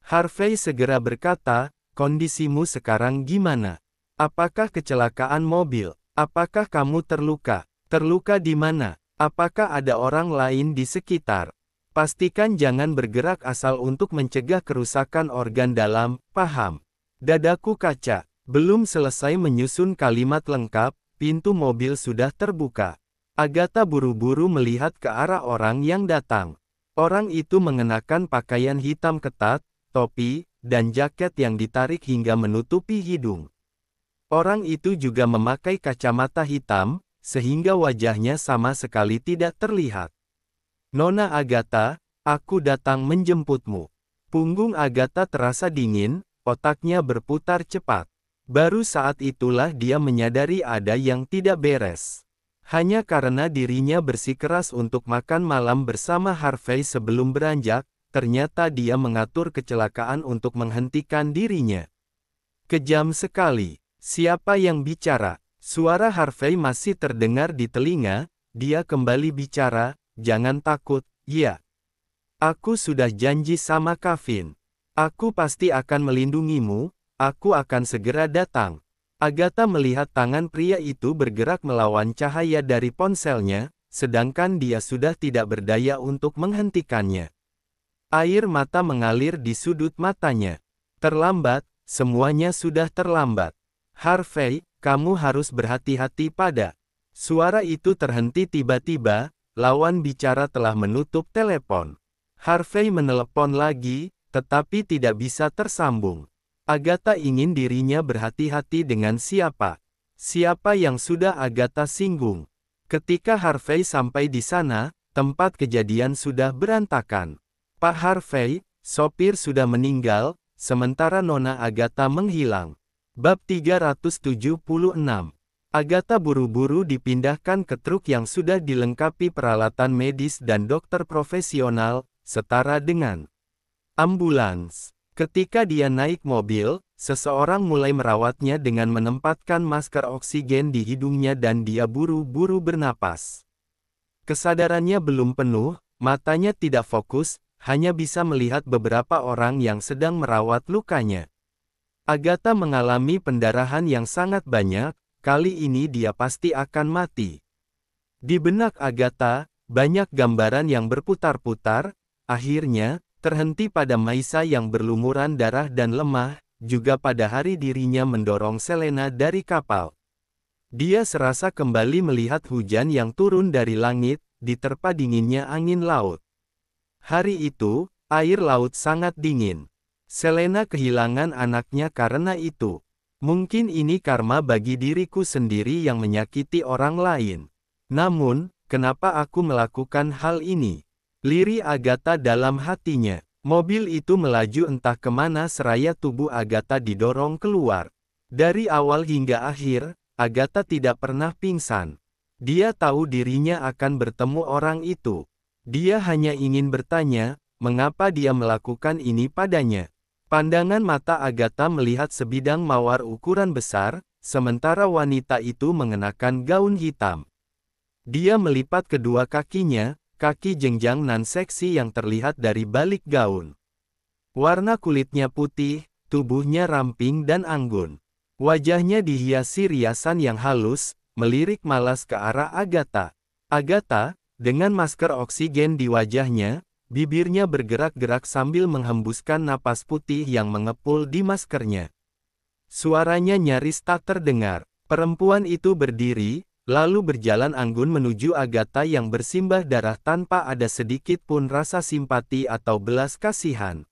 Harvey segera berkata, kondisimu sekarang gimana? Apakah kecelakaan mobil? Apakah kamu terluka? Terluka di mana? Apakah ada orang lain di sekitar? Pastikan jangan bergerak asal untuk mencegah kerusakan organ dalam, paham? Dadaku kaca. Belum selesai menyusun kalimat lengkap, pintu mobil sudah terbuka. Agatha buru-buru melihat ke arah orang yang datang. Orang itu mengenakan pakaian hitam ketat, topi, dan jaket yang ditarik hingga menutupi hidung. Orang itu juga memakai kacamata hitam, sehingga wajahnya sama sekali tidak terlihat. Nona Agatha, aku datang menjemputmu. Punggung Agatha terasa dingin, otaknya berputar cepat. Baru saat itulah dia menyadari ada yang tidak beres. Hanya karena dirinya bersikeras untuk makan malam bersama Harvey sebelum beranjak, ternyata dia mengatur kecelakaan untuk menghentikan dirinya. Kejam sekali. Siapa yang bicara? Suara Harvey masih terdengar di telinga, dia kembali bicara, jangan takut, ya. Aku sudah janji sama Kavin. Aku pasti akan melindungimu, aku akan segera datang. Agatha melihat tangan pria itu bergerak melawan cahaya dari ponselnya, sedangkan dia sudah tidak berdaya untuk menghentikannya. Air mata mengalir di sudut matanya. Terlambat, semuanya sudah terlambat. Harvey, kamu harus berhati-hati pada. Suara itu terhenti tiba-tiba, lawan bicara telah menutup telepon. Harvey menelepon lagi, tetapi tidak bisa tersambung. Agatha ingin dirinya berhati-hati dengan siapa. Siapa yang sudah Agatha singgung. Ketika Harvey sampai di sana, tempat kejadian sudah berantakan. Pak Harvey, sopir sudah meninggal, sementara Nona Agatha menghilang. Bab 376 Agatha buru-buru dipindahkan ke truk yang sudah dilengkapi peralatan medis dan dokter profesional, setara dengan ambulans. Ketika dia naik mobil, seseorang mulai merawatnya dengan menempatkan masker oksigen di hidungnya dan dia buru-buru bernapas. Kesadarannya belum penuh, matanya tidak fokus, hanya bisa melihat beberapa orang yang sedang merawat lukanya. Agatha mengalami pendarahan yang sangat banyak, kali ini dia pasti akan mati. Di benak Agatha, banyak gambaran yang berputar-putar, akhirnya, terhenti pada Maisa yang berlumuran darah dan lemah, juga pada hari dirinya mendorong Selena dari kapal. Dia serasa kembali melihat hujan yang turun dari langit, diterpa dinginnya angin laut. Hari itu, air laut sangat dingin. Selena kehilangan anaknya karena itu. Mungkin ini karma bagi diriku sendiri yang menyakiti orang lain. Namun, kenapa aku melakukan hal ini? Liri Agatha dalam hatinya. Mobil itu melaju entah kemana seraya tubuh Agatha didorong keluar. Dari awal hingga akhir, Agatha tidak pernah pingsan. Dia tahu dirinya akan bertemu orang itu. Dia hanya ingin bertanya, mengapa dia melakukan ini padanya. Pandangan mata Agatha melihat sebidang mawar ukuran besar, sementara wanita itu mengenakan gaun hitam. Dia melipat kedua kakinya, kaki jenjang nan seksi yang terlihat dari balik gaun. Warna kulitnya putih, tubuhnya ramping dan anggun. Wajahnya dihiasi riasan yang halus, melirik malas ke arah Agatha. Agatha, dengan masker oksigen di wajahnya, bibirnya bergerak-gerak sambil menghembuskan napas putih yang mengepul di maskernya. Suaranya nyaris tak terdengar. Perempuan itu berdiri, Lalu berjalan anggun menuju Agatha yang bersimbah darah tanpa ada sedikit pun rasa simpati atau belas kasihan.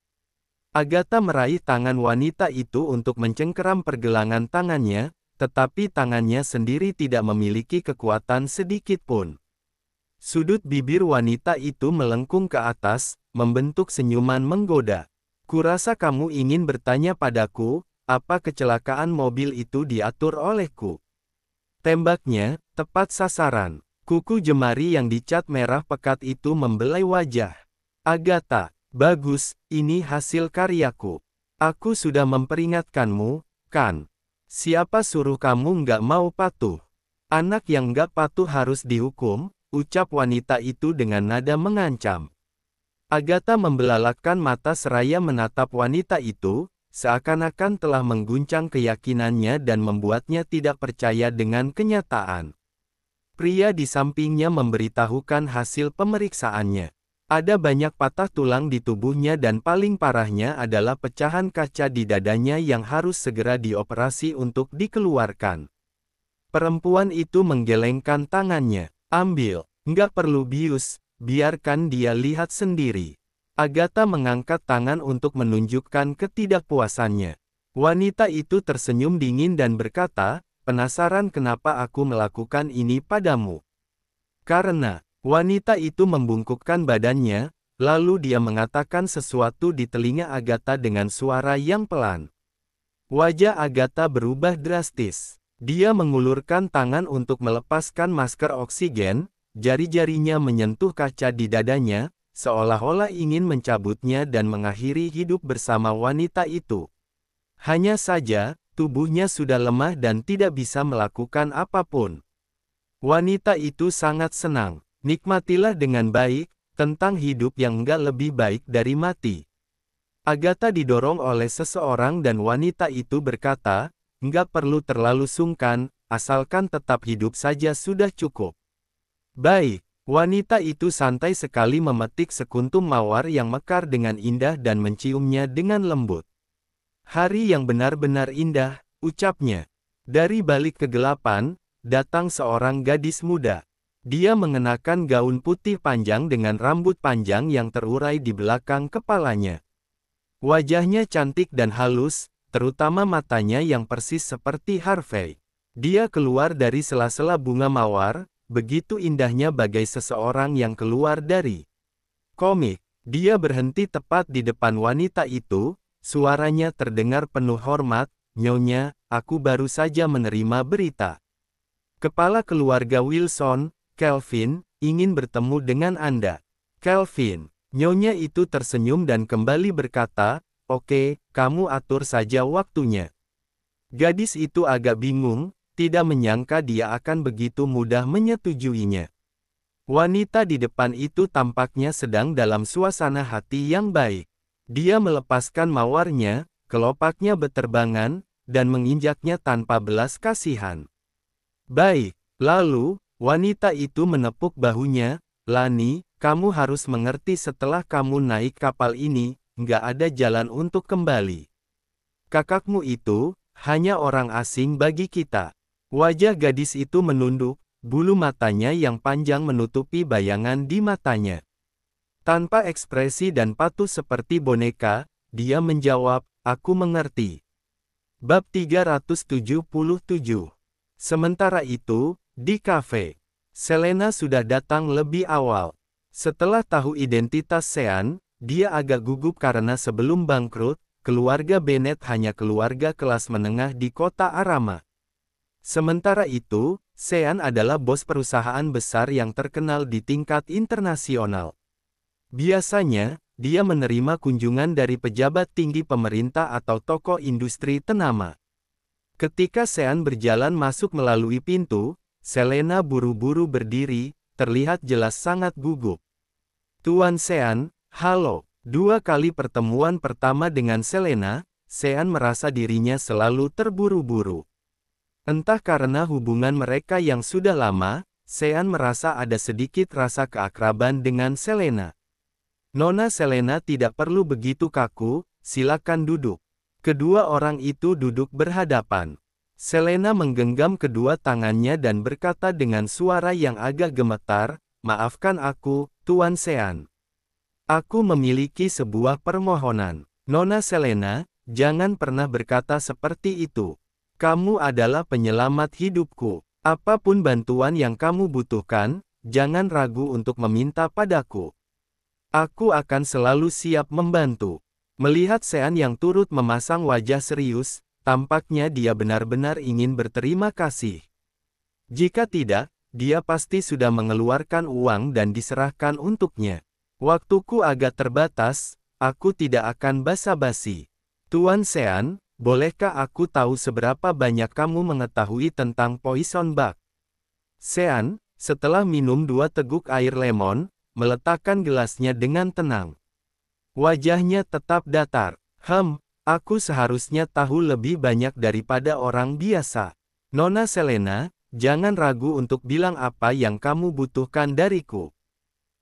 Agatha meraih tangan wanita itu untuk mencengkeram pergelangan tangannya, tetapi tangannya sendiri tidak memiliki kekuatan sedikit pun. Sudut bibir wanita itu melengkung ke atas, membentuk senyuman menggoda. Kurasa kamu ingin bertanya padaku, apa kecelakaan mobil itu diatur olehku? Tembaknya, tepat sasaran. Kuku jemari yang dicat merah pekat itu membelai wajah. Agatha, bagus, ini hasil karyaku. Aku sudah memperingatkanmu, kan? Siapa suruh kamu nggak mau patuh? Anak yang nggak patuh harus dihukum, ucap wanita itu dengan nada mengancam. Agatha membelalakkan mata seraya menatap wanita itu, seakan-akan telah mengguncang keyakinannya dan membuatnya tidak percaya dengan kenyataan. Pria di sampingnya memberitahukan hasil pemeriksaannya. Ada banyak patah tulang di tubuhnya dan paling parahnya adalah pecahan kaca di dadanya yang harus segera dioperasi untuk dikeluarkan. Perempuan itu menggelengkan tangannya. Ambil, nggak perlu bius, biarkan dia lihat sendiri. Agatha mengangkat tangan untuk menunjukkan ketidakpuasannya. Wanita itu tersenyum dingin dan berkata, penasaran kenapa aku melakukan ini padamu. Karena, wanita itu membungkukkan badannya, lalu dia mengatakan sesuatu di telinga Agatha dengan suara yang pelan. Wajah Agatha berubah drastis. Dia mengulurkan tangan untuk melepaskan masker oksigen, jari-jarinya menyentuh kaca di dadanya, seolah-olah ingin mencabutnya dan mengakhiri hidup bersama wanita itu. Hanya saja, tubuhnya sudah lemah dan tidak bisa melakukan apapun. Wanita itu sangat senang. Nikmatilah dengan baik, tentang hidup yang enggak lebih baik dari mati. Agatha didorong oleh seseorang dan wanita itu berkata, enggak perlu terlalu sungkan, asalkan tetap hidup saja sudah cukup. Baik, Wanita itu santai sekali memetik sekuntum mawar yang mekar dengan indah dan menciumnya dengan lembut. Hari yang benar-benar indah, ucapnya. Dari balik kegelapan, datang seorang gadis muda. Dia mengenakan gaun putih panjang dengan rambut panjang yang terurai di belakang kepalanya. Wajahnya cantik dan halus, terutama matanya yang persis seperti Harvey. Dia keluar dari sela-sela bunga mawar, Begitu indahnya bagai seseorang yang keluar dari komik. Dia berhenti tepat di depan wanita itu, suaranya terdengar penuh hormat, Nyonya, aku baru saja menerima berita. Kepala keluarga Wilson, Kelvin, ingin bertemu dengan Anda. Kelvin, Nyonya itu tersenyum dan kembali berkata, Oke, kamu atur saja waktunya. Gadis itu agak bingung, tidak menyangka dia akan begitu mudah menyetujuinya. Wanita di depan itu tampaknya sedang dalam suasana hati yang baik. Dia melepaskan mawarnya, kelopaknya beterbangan, dan menginjaknya tanpa belas kasihan. Baik, lalu, wanita itu menepuk bahunya, Lani, kamu harus mengerti setelah kamu naik kapal ini, nggak ada jalan untuk kembali. Kakakmu itu, hanya orang asing bagi kita. Wajah gadis itu menunduk, bulu matanya yang panjang menutupi bayangan di matanya. Tanpa ekspresi dan patuh seperti boneka, dia menjawab, aku mengerti. Bab 377 Sementara itu, di kafe, Selena sudah datang lebih awal. Setelah tahu identitas Sean, dia agak gugup karena sebelum bangkrut, keluarga Bennett hanya keluarga kelas menengah di kota Arama. Sementara itu, Sean adalah bos perusahaan besar yang terkenal di tingkat internasional. Biasanya, dia menerima kunjungan dari pejabat tinggi pemerintah atau tokoh industri ternama. Ketika Sean berjalan masuk melalui pintu, Selena buru-buru berdiri, terlihat jelas sangat gugup. Tuan Sean, halo. Dua kali pertemuan pertama dengan Selena, Sean merasa dirinya selalu terburu-buru. Entah karena hubungan mereka yang sudah lama, Sean merasa ada sedikit rasa keakraban dengan Selena. Nona Selena tidak perlu begitu kaku, silakan duduk. Kedua orang itu duduk berhadapan. Selena menggenggam kedua tangannya dan berkata dengan suara yang agak gemetar, Maafkan aku, Tuan Sean. Aku memiliki sebuah permohonan. Nona Selena, jangan pernah berkata seperti itu. Kamu adalah penyelamat hidupku. Apapun bantuan yang kamu butuhkan, jangan ragu untuk meminta padaku. Aku akan selalu siap membantu. Melihat Sean yang turut memasang wajah serius, tampaknya dia benar-benar ingin berterima kasih. Jika tidak, dia pasti sudah mengeluarkan uang dan diserahkan untuknya. Waktuku agak terbatas, aku tidak akan basa-basi. Tuan Sean, Bolehkah aku tahu seberapa banyak kamu mengetahui tentang poison bug? Sean, setelah minum dua teguk air lemon, meletakkan gelasnya dengan tenang. Wajahnya tetap datar. Hem, aku seharusnya tahu lebih banyak daripada orang biasa. Nona Selena, jangan ragu untuk bilang apa yang kamu butuhkan dariku.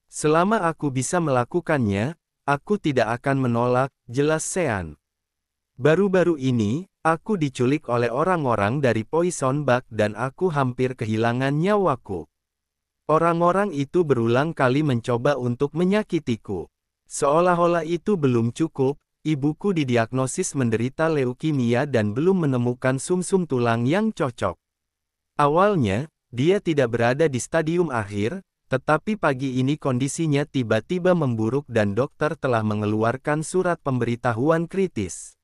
Selama aku bisa melakukannya, aku tidak akan menolak, jelas Sean. Baru-baru ini, aku diculik oleh orang-orang dari Poison Bug dan aku hampir kehilangan nyawaku. Orang-orang itu berulang kali mencoba untuk menyakitiku. Seolah-olah itu belum cukup, ibuku didiagnosis menderita leukemia dan belum menemukan sumsum -sum tulang yang cocok. Awalnya, dia tidak berada di stadium akhir, tetapi pagi ini kondisinya tiba-tiba memburuk dan dokter telah mengeluarkan surat pemberitahuan kritis.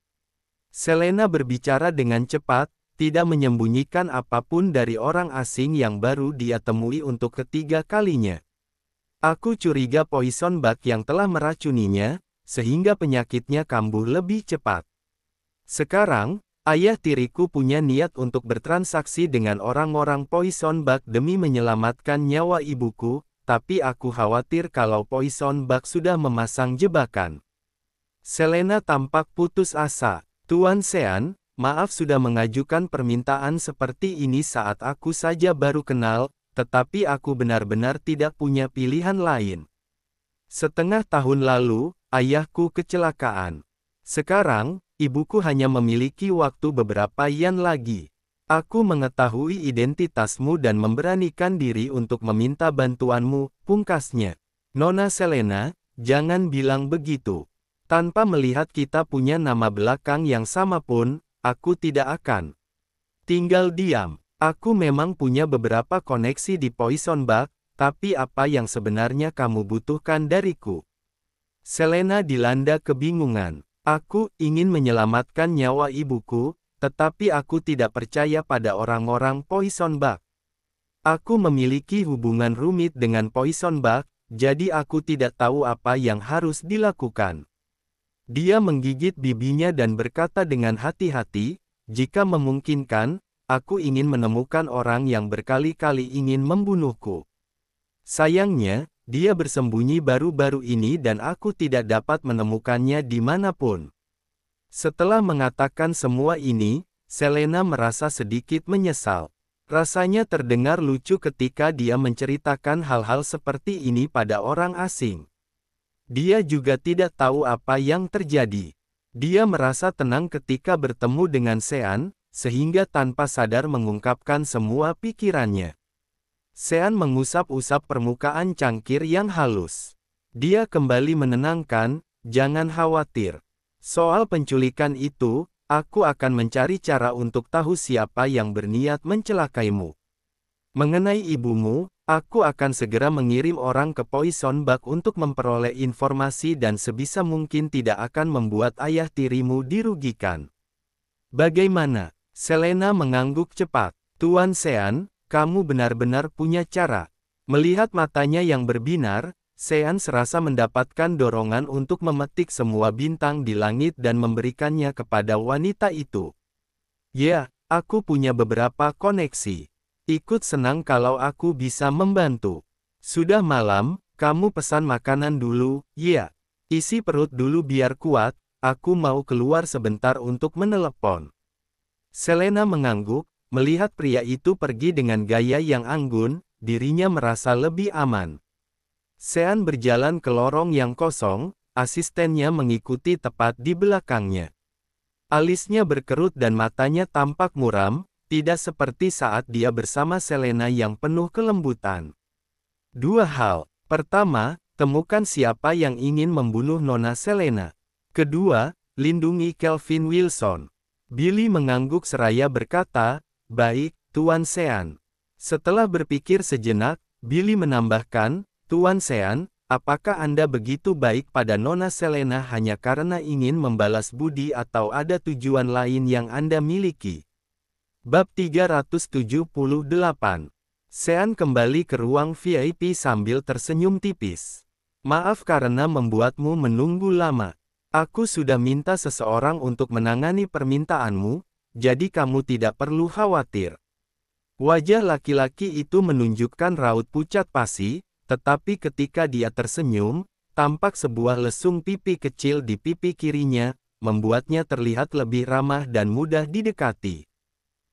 Selena berbicara dengan cepat, tidak menyembunyikan apapun dari orang asing yang baru dia temui untuk ketiga kalinya. Aku curiga poison bug yang telah meracuninya, sehingga penyakitnya kambuh lebih cepat. Sekarang, ayah tiriku punya niat untuk bertransaksi dengan orang-orang poison bug demi menyelamatkan nyawa ibuku, tapi aku khawatir kalau poison bug sudah memasang jebakan. Selena tampak putus asa. Tuan Sean, maaf sudah mengajukan permintaan seperti ini saat aku saja baru kenal, tetapi aku benar-benar tidak punya pilihan lain. Setengah tahun lalu, ayahku kecelakaan. Sekarang, ibuku hanya memiliki waktu beberapa yen lagi. Aku mengetahui identitasmu dan memberanikan diri untuk meminta bantuanmu, pungkasnya. Nona Selena, jangan bilang begitu. Tanpa melihat kita punya nama belakang yang sama pun, aku tidak akan tinggal diam. Aku memang punya beberapa koneksi di Poison Bug, tapi apa yang sebenarnya kamu butuhkan dariku? Selena dilanda kebingungan. Aku ingin menyelamatkan nyawa ibuku, tetapi aku tidak percaya pada orang-orang Poison Bug. Aku memiliki hubungan rumit dengan Poison Bug, jadi aku tidak tahu apa yang harus dilakukan. Dia menggigit bibinya dan berkata dengan hati-hati, jika memungkinkan, aku ingin menemukan orang yang berkali-kali ingin membunuhku. Sayangnya, dia bersembunyi baru-baru ini dan aku tidak dapat menemukannya dimanapun. Setelah mengatakan semua ini, Selena merasa sedikit menyesal. Rasanya terdengar lucu ketika dia menceritakan hal-hal seperti ini pada orang asing. Dia juga tidak tahu apa yang terjadi. Dia merasa tenang ketika bertemu dengan Sean, sehingga tanpa sadar mengungkapkan semua pikirannya. Sean mengusap-usap permukaan cangkir yang halus. Dia kembali menenangkan, jangan khawatir. Soal penculikan itu, aku akan mencari cara untuk tahu siapa yang berniat mencelakaimu. Mengenai ibumu, aku akan segera mengirim orang ke Poison Bak untuk memperoleh informasi dan sebisa mungkin tidak akan membuat ayah tirimu dirugikan. Bagaimana? Selena mengangguk cepat. Tuan Sean, kamu benar-benar punya cara. Melihat matanya yang berbinar, Sean serasa mendapatkan dorongan untuk memetik semua bintang di langit dan memberikannya kepada wanita itu. Ya, aku punya beberapa koneksi. Ikut senang kalau aku bisa membantu. Sudah malam, kamu pesan makanan dulu, ya. Isi perut dulu biar kuat, aku mau keluar sebentar untuk menelepon. Selena mengangguk, melihat pria itu pergi dengan gaya yang anggun, dirinya merasa lebih aman. Sean berjalan ke lorong yang kosong, asistennya mengikuti tepat di belakangnya. Alisnya berkerut dan matanya tampak muram, tidak seperti saat dia bersama Selena yang penuh kelembutan. Dua hal. Pertama, temukan siapa yang ingin membunuh Nona Selena. Kedua, lindungi Kelvin Wilson. Billy mengangguk seraya berkata, Baik, Tuan Sean. Setelah berpikir sejenak, Billy menambahkan, Tuan Sean, apakah Anda begitu baik pada Nona Selena hanya karena ingin membalas budi atau ada tujuan lain yang Anda miliki? Bab 378. Sean kembali ke ruang VIP sambil tersenyum tipis. Maaf karena membuatmu menunggu lama. Aku sudah minta seseorang untuk menangani permintaanmu, jadi kamu tidak perlu khawatir. Wajah laki-laki itu menunjukkan raut pucat pasi, tetapi ketika dia tersenyum, tampak sebuah lesung pipi kecil di pipi kirinya, membuatnya terlihat lebih ramah dan mudah didekati.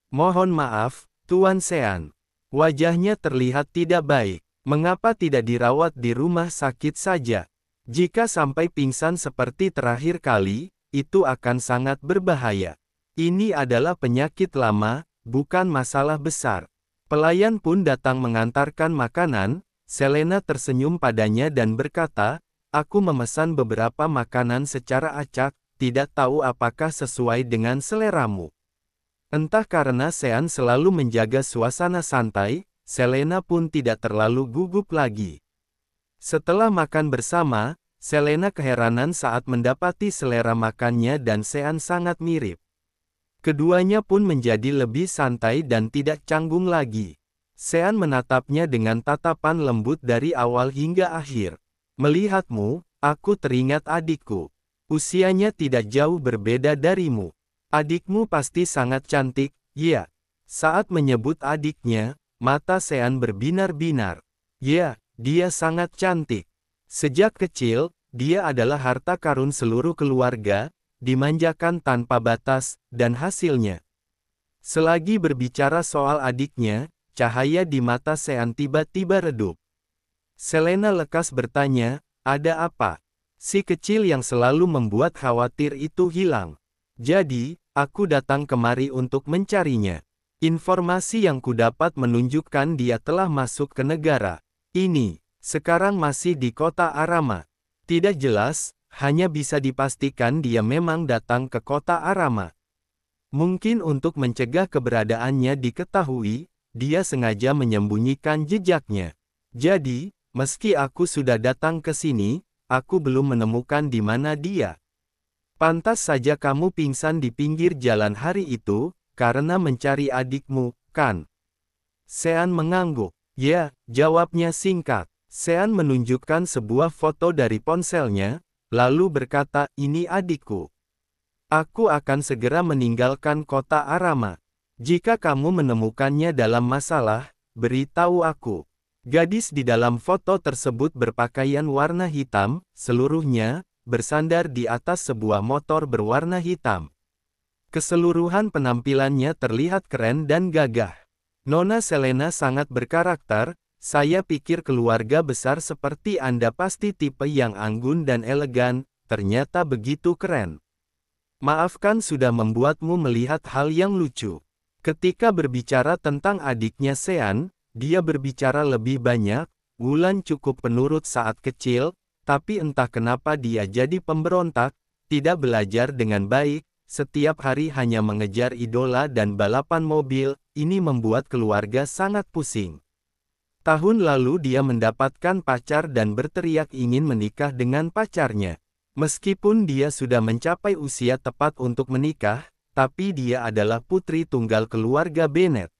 Mohon maaf, Tuan Sean. Wajahnya terlihat tidak baik. Mengapa tidak dirawat di rumah sakit saja? Jika sampai pingsan seperti terakhir kali, itu akan sangat berbahaya. Ini adalah penyakit lama, bukan masalah besar. Pelayan pun datang mengantarkan makanan, Selena tersenyum padanya dan berkata, aku memesan beberapa makanan secara acak, tidak tahu apakah sesuai dengan seleramu. Entah karena Sean selalu menjaga suasana santai, Selena pun tidak terlalu gugup lagi. Setelah makan bersama, Selena keheranan saat mendapati selera makannya dan Sean sangat mirip. Keduanya pun menjadi lebih santai dan tidak canggung lagi. Sean menatapnya dengan tatapan lembut dari awal hingga akhir. Melihatmu, aku teringat adikku. Usianya tidak jauh berbeda darimu. Adikmu pasti sangat cantik, ya. Saat menyebut adiknya, mata Sean berbinar-binar. Ya, dia sangat cantik. Sejak kecil, dia adalah harta karun seluruh keluarga, dimanjakan tanpa batas, dan hasilnya. Selagi berbicara soal adiknya, cahaya di mata Sean tiba-tiba redup. Selena lekas bertanya, ada apa? Si kecil yang selalu membuat khawatir itu hilang. Jadi, Aku datang kemari untuk mencarinya. Informasi yang kudapat menunjukkan dia telah masuk ke negara ini. Sekarang masih di kota Arama. Tidak jelas, hanya bisa dipastikan dia memang datang ke kota Arama. Mungkin untuk mencegah keberadaannya diketahui, dia sengaja menyembunyikan jejaknya. Jadi, meski aku sudah datang ke sini, aku belum menemukan di mana dia. Pantas saja kamu pingsan di pinggir jalan hari itu, karena mencari adikmu, kan? Sean mengangguk. Ya, jawabnya singkat. Sean menunjukkan sebuah foto dari ponselnya, lalu berkata, ini adikku. Aku akan segera meninggalkan kota Arama. Jika kamu menemukannya dalam masalah, beritahu aku. Gadis di dalam foto tersebut berpakaian warna hitam, seluruhnya, bersandar di atas sebuah motor berwarna hitam. Keseluruhan penampilannya terlihat keren dan gagah. Nona Selena sangat berkarakter, saya pikir keluarga besar seperti Anda pasti tipe yang anggun dan elegan, ternyata begitu keren. Maafkan sudah membuatmu melihat hal yang lucu. Ketika berbicara tentang adiknya Sean, dia berbicara lebih banyak, Wulan cukup penurut saat kecil, tapi entah kenapa dia jadi pemberontak, tidak belajar dengan baik, setiap hari hanya mengejar idola dan balapan mobil, ini membuat keluarga sangat pusing. Tahun lalu dia mendapatkan pacar dan berteriak ingin menikah dengan pacarnya. Meskipun dia sudah mencapai usia tepat untuk menikah, tapi dia adalah putri tunggal keluarga Bennett.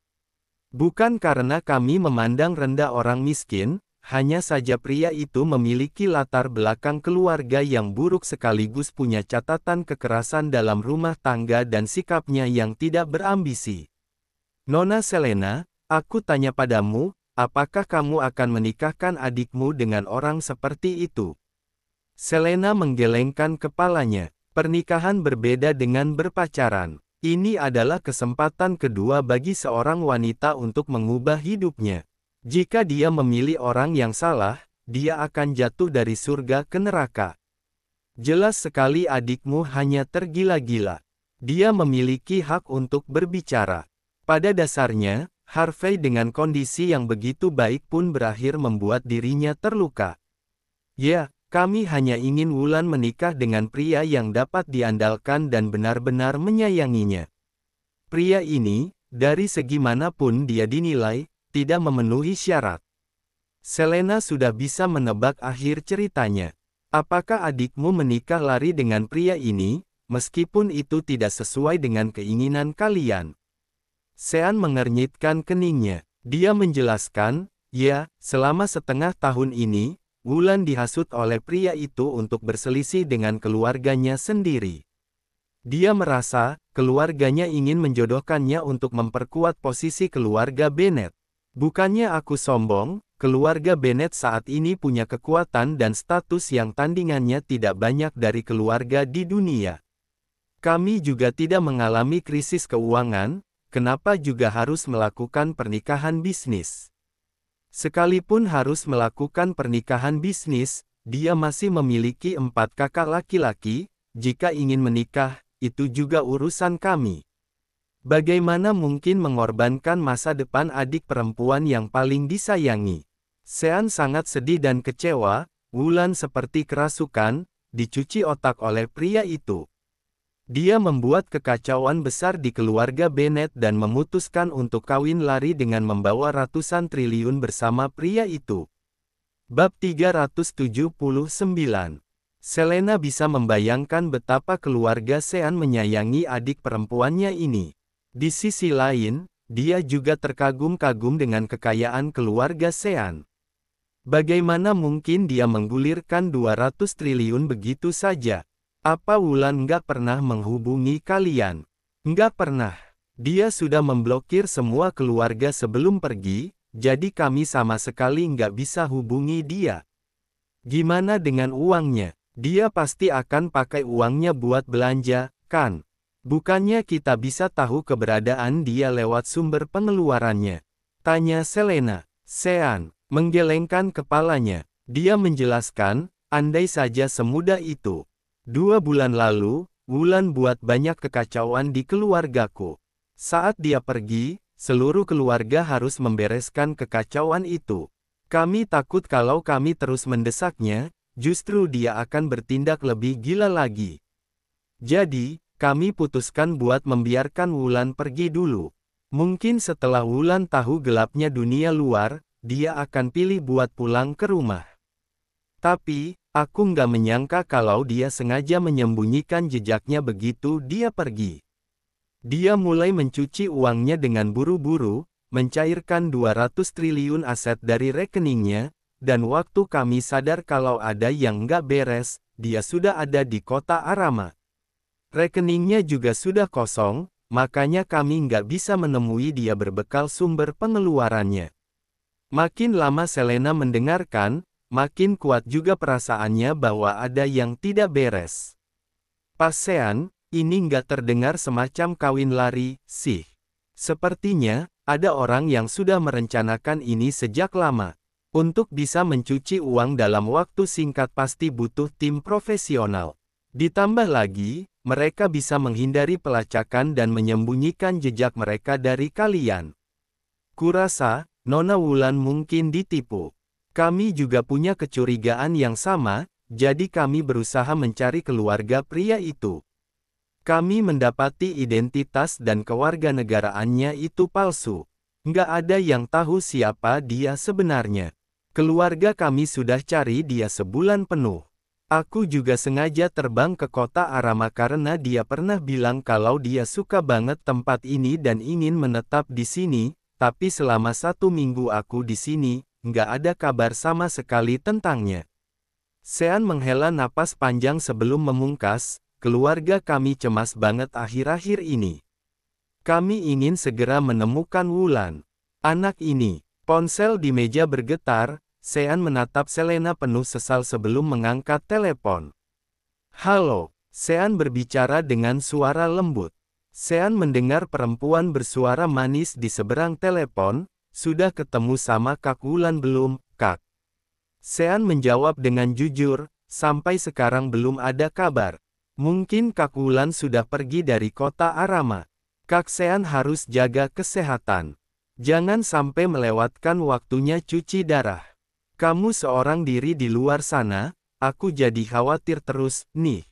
Bukan karena kami memandang rendah orang miskin, hanya saja pria itu memiliki latar belakang keluarga yang buruk sekaligus punya catatan kekerasan dalam rumah tangga dan sikapnya yang tidak berambisi. Nona Selena, aku tanya padamu, apakah kamu akan menikahkan adikmu dengan orang seperti itu? Selena menggelengkan kepalanya. Pernikahan berbeda dengan berpacaran. Ini adalah kesempatan kedua bagi seorang wanita untuk mengubah hidupnya. Jika dia memilih orang yang salah, dia akan jatuh dari surga ke neraka. Jelas sekali adikmu hanya tergila-gila. Dia memiliki hak untuk berbicara. Pada dasarnya, Harvey dengan kondisi yang begitu baik pun berakhir membuat dirinya terluka. Ya, kami hanya ingin Wulan menikah dengan pria yang dapat diandalkan dan benar-benar menyayanginya. Pria ini, dari segi manapun dia dinilai, tidak memenuhi syarat. Selena sudah bisa menebak akhir ceritanya. Apakah adikmu menikah lari dengan pria ini, meskipun itu tidak sesuai dengan keinginan kalian? Sean mengernyitkan keningnya. Dia menjelaskan, ya, selama setengah tahun ini, Wulan dihasut oleh pria itu untuk berselisih dengan keluarganya sendiri. Dia merasa, keluarganya ingin menjodohkannya untuk memperkuat posisi keluarga Bennett. Bukannya aku sombong, keluarga Bennett saat ini punya kekuatan dan status yang tandingannya tidak banyak dari keluarga di dunia. Kami juga tidak mengalami krisis keuangan, kenapa juga harus melakukan pernikahan bisnis. Sekalipun harus melakukan pernikahan bisnis, dia masih memiliki empat kakak laki-laki, jika ingin menikah, itu juga urusan kami. Bagaimana mungkin mengorbankan masa depan adik perempuan yang paling disayangi? Sean sangat sedih dan kecewa, Wulan seperti kerasukan, dicuci otak oleh pria itu. Dia membuat kekacauan besar di keluarga Bennett dan memutuskan untuk kawin lari dengan membawa ratusan triliun bersama pria itu. Bab 379 Selena bisa membayangkan betapa keluarga Sean menyayangi adik perempuannya ini. Di sisi lain, dia juga terkagum-kagum dengan kekayaan keluarga Sean. Bagaimana mungkin dia menggulirkan 200 triliun begitu saja? Apa Wulan nggak pernah menghubungi kalian? Nggak pernah. Dia sudah memblokir semua keluarga sebelum pergi, jadi kami sama sekali nggak bisa hubungi dia. Gimana dengan uangnya? Dia pasti akan pakai uangnya buat belanja, kan? Bukannya kita bisa tahu keberadaan dia lewat sumber pengeluarannya? Tanya Selena. Sean, menggelengkan kepalanya. Dia menjelaskan, andai saja semudah itu. Dua bulan lalu, Wulan buat banyak kekacauan di keluargaku. Saat dia pergi, seluruh keluarga harus membereskan kekacauan itu. Kami takut kalau kami terus mendesaknya, justru dia akan bertindak lebih gila lagi. Jadi, kami putuskan buat membiarkan Wulan pergi dulu. Mungkin setelah Wulan tahu gelapnya dunia luar, dia akan pilih buat pulang ke rumah. Tapi, aku nggak menyangka kalau dia sengaja menyembunyikan jejaknya begitu dia pergi. Dia mulai mencuci uangnya dengan buru-buru, mencairkan 200 triliun aset dari rekeningnya, dan waktu kami sadar kalau ada yang nggak beres, dia sudah ada di kota Arama. Rekeningnya juga sudah kosong, makanya kami nggak bisa menemui dia berbekal sumber pengeluarannya. Makin lama Selena mendengarkan, makin kuat juga perasaannya bahwa ada yang tidak beres. Pasean, ini nggak terdengar semacam kawin lari, sih. Sepertinya, ada orang yang sudah merencanakan ini sejak lama. Untuk bisa mencuci uang dalam waktu singkat pasti butuh tim profesional. Ditambah lagi, mereka bisa menghindari pelacakan dan menyembunyikan jejak mereka dari kalian. Kurasa, Nona Wulan mungkin ditipu. Kami juga punya kecurigaan yang sama, jadi kami berusaha mencari keluarga pria itu. Kami mendapati identitas dan kewarganegaraannya itu palsu. Nggak ada yang tahu siapa dia sebenarnya. Keluarga kami sudah cari dia sebulan penuh. Aku juga sengaja terbang ke kota Arama karena dia pernah bilang kalau dia suka banget tempat ini dan ingin menetap di sini, tapi selama satu minggu aku di sini, nggak ada kabar sama sekali tentangnya. Sean menghela napas panjang sebelum memungkas, keluarga kami cemas banget akhir-akhir ini. Kami ingin segera menemukan Wulan. Anak ini, ponsel di meja bergetar, Sean menatap Selena penuh sesal sebelum mengangkat telepon. Halo, Sean berbicara dengan suara lembut. Sean mendengar perempuan bersuara manis di seberang telepon, sudah ketemu sama Kak Wulan belum, Kak? Sean menjawab dengan jujur, sampai sekarang belum ada kabar. Mungkin Kak Wulan sudah pergi dari kota Arama. Kak Sean harus jaga kesehatan. Jangan sampai melewatkan waktunya cuci darah. Kamu seorang diri di luar sana, aku jadi khawatir terus, nih.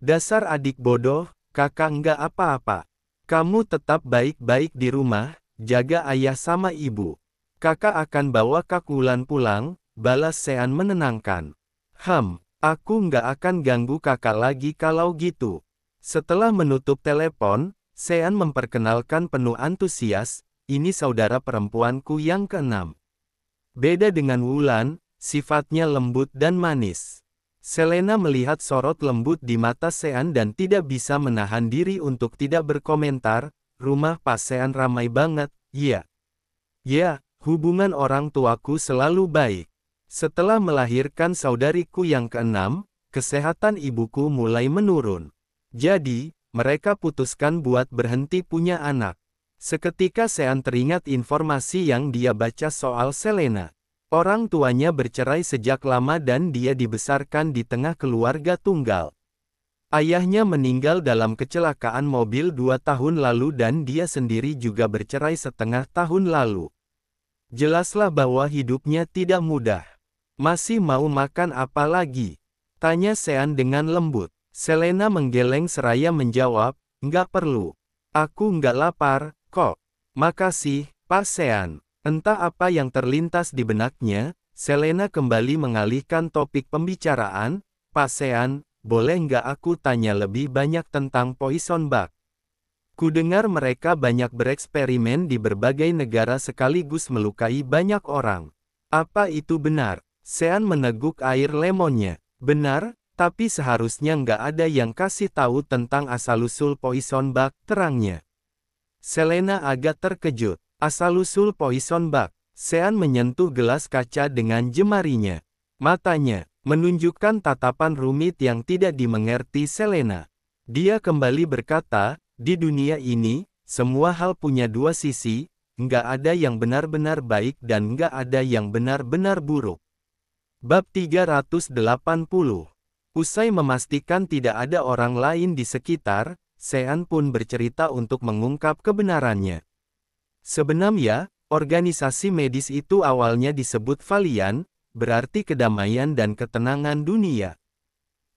Dasar adik bodoh, kakak nggak apa-apa. Kamu tetap baik-baik di rumah, jaga ayah sama ibu. Kakak akan bawa kakulan pulang, balas Sean menenangkan. Ham, aku nggak akan ganggu kakak lagi kalau gitu. Setelah menutup telepon, Sean memperkenalkan penuh antusias, ini saudara perempuanku yang keenam. Beda dengan Wulan, sifatnya lembut dan manis. Selena melihat sorot lembut di mata Sean dan tidak bisa menahan diri untuk tidak berkomentar, rumah Sean ramai banget, ya. Ya, hubungan orang tuaku selalu baik. Setelah melahirkan saudariku yang keenam, kesehatan ibuku mulai menurun. Jadi, mereka putuskan buat berhenti punya anak. Seketika Sean teringat informasi yang dia baca soal Selena. Orang tuanya bercerai sejak lama dan dia dibesarkan di tengah keluarga tunggal. Ayahnya meninggal dalam kecelakaan mobil dua tahun lalu dan dia sendiri juga bercerai setengah tahun lalu. Jelaslah bahwa hidupnya tidak mudah. Masih mau makan apa lagi? Tanya Sean dengan lembut. Selena menggeleng seraya menjawab, nggak perlu. Aku nggak lapar, Kok? Makasih, Pasean. Entah apa yang terlintas di benaknya, Selena kembali mengalihkan topik pembicaraan, Pasean, boleh nggak aku tanya lebih banyak tentang Poison Bug? Kudengar mereka banyak bereksperimen di berbagai negara sekaligus melukai banyak orang. Apa itu benar? Sean meneguk air lemonnya. Benar, tapi seharusnya nggak ada yang kasih tahu tentang asal-usul Poison Bug, terangnya. Selena agak terkejut. Asal-usul Poison Bug, Sean menyentuh gelas kaca dengan jemarinya. Matanya, menunjukkan tatapan rumit yang tidak dimengerti Selena. Dia kembali berkata, di dunia ini, semua hal punya dua sisi, nggak ada yang benar-benar baik dan nggak ada yang benar-benar buruk. Bab 380 Usai memastikan tidak ada orang lain di sekitar, Sean pun bercerita untuk mengungkap kebenarannya. Sebenarnya, organisasi medis itu awalnya disebut Valian, berarti kedamaian dan ketenangan dunia.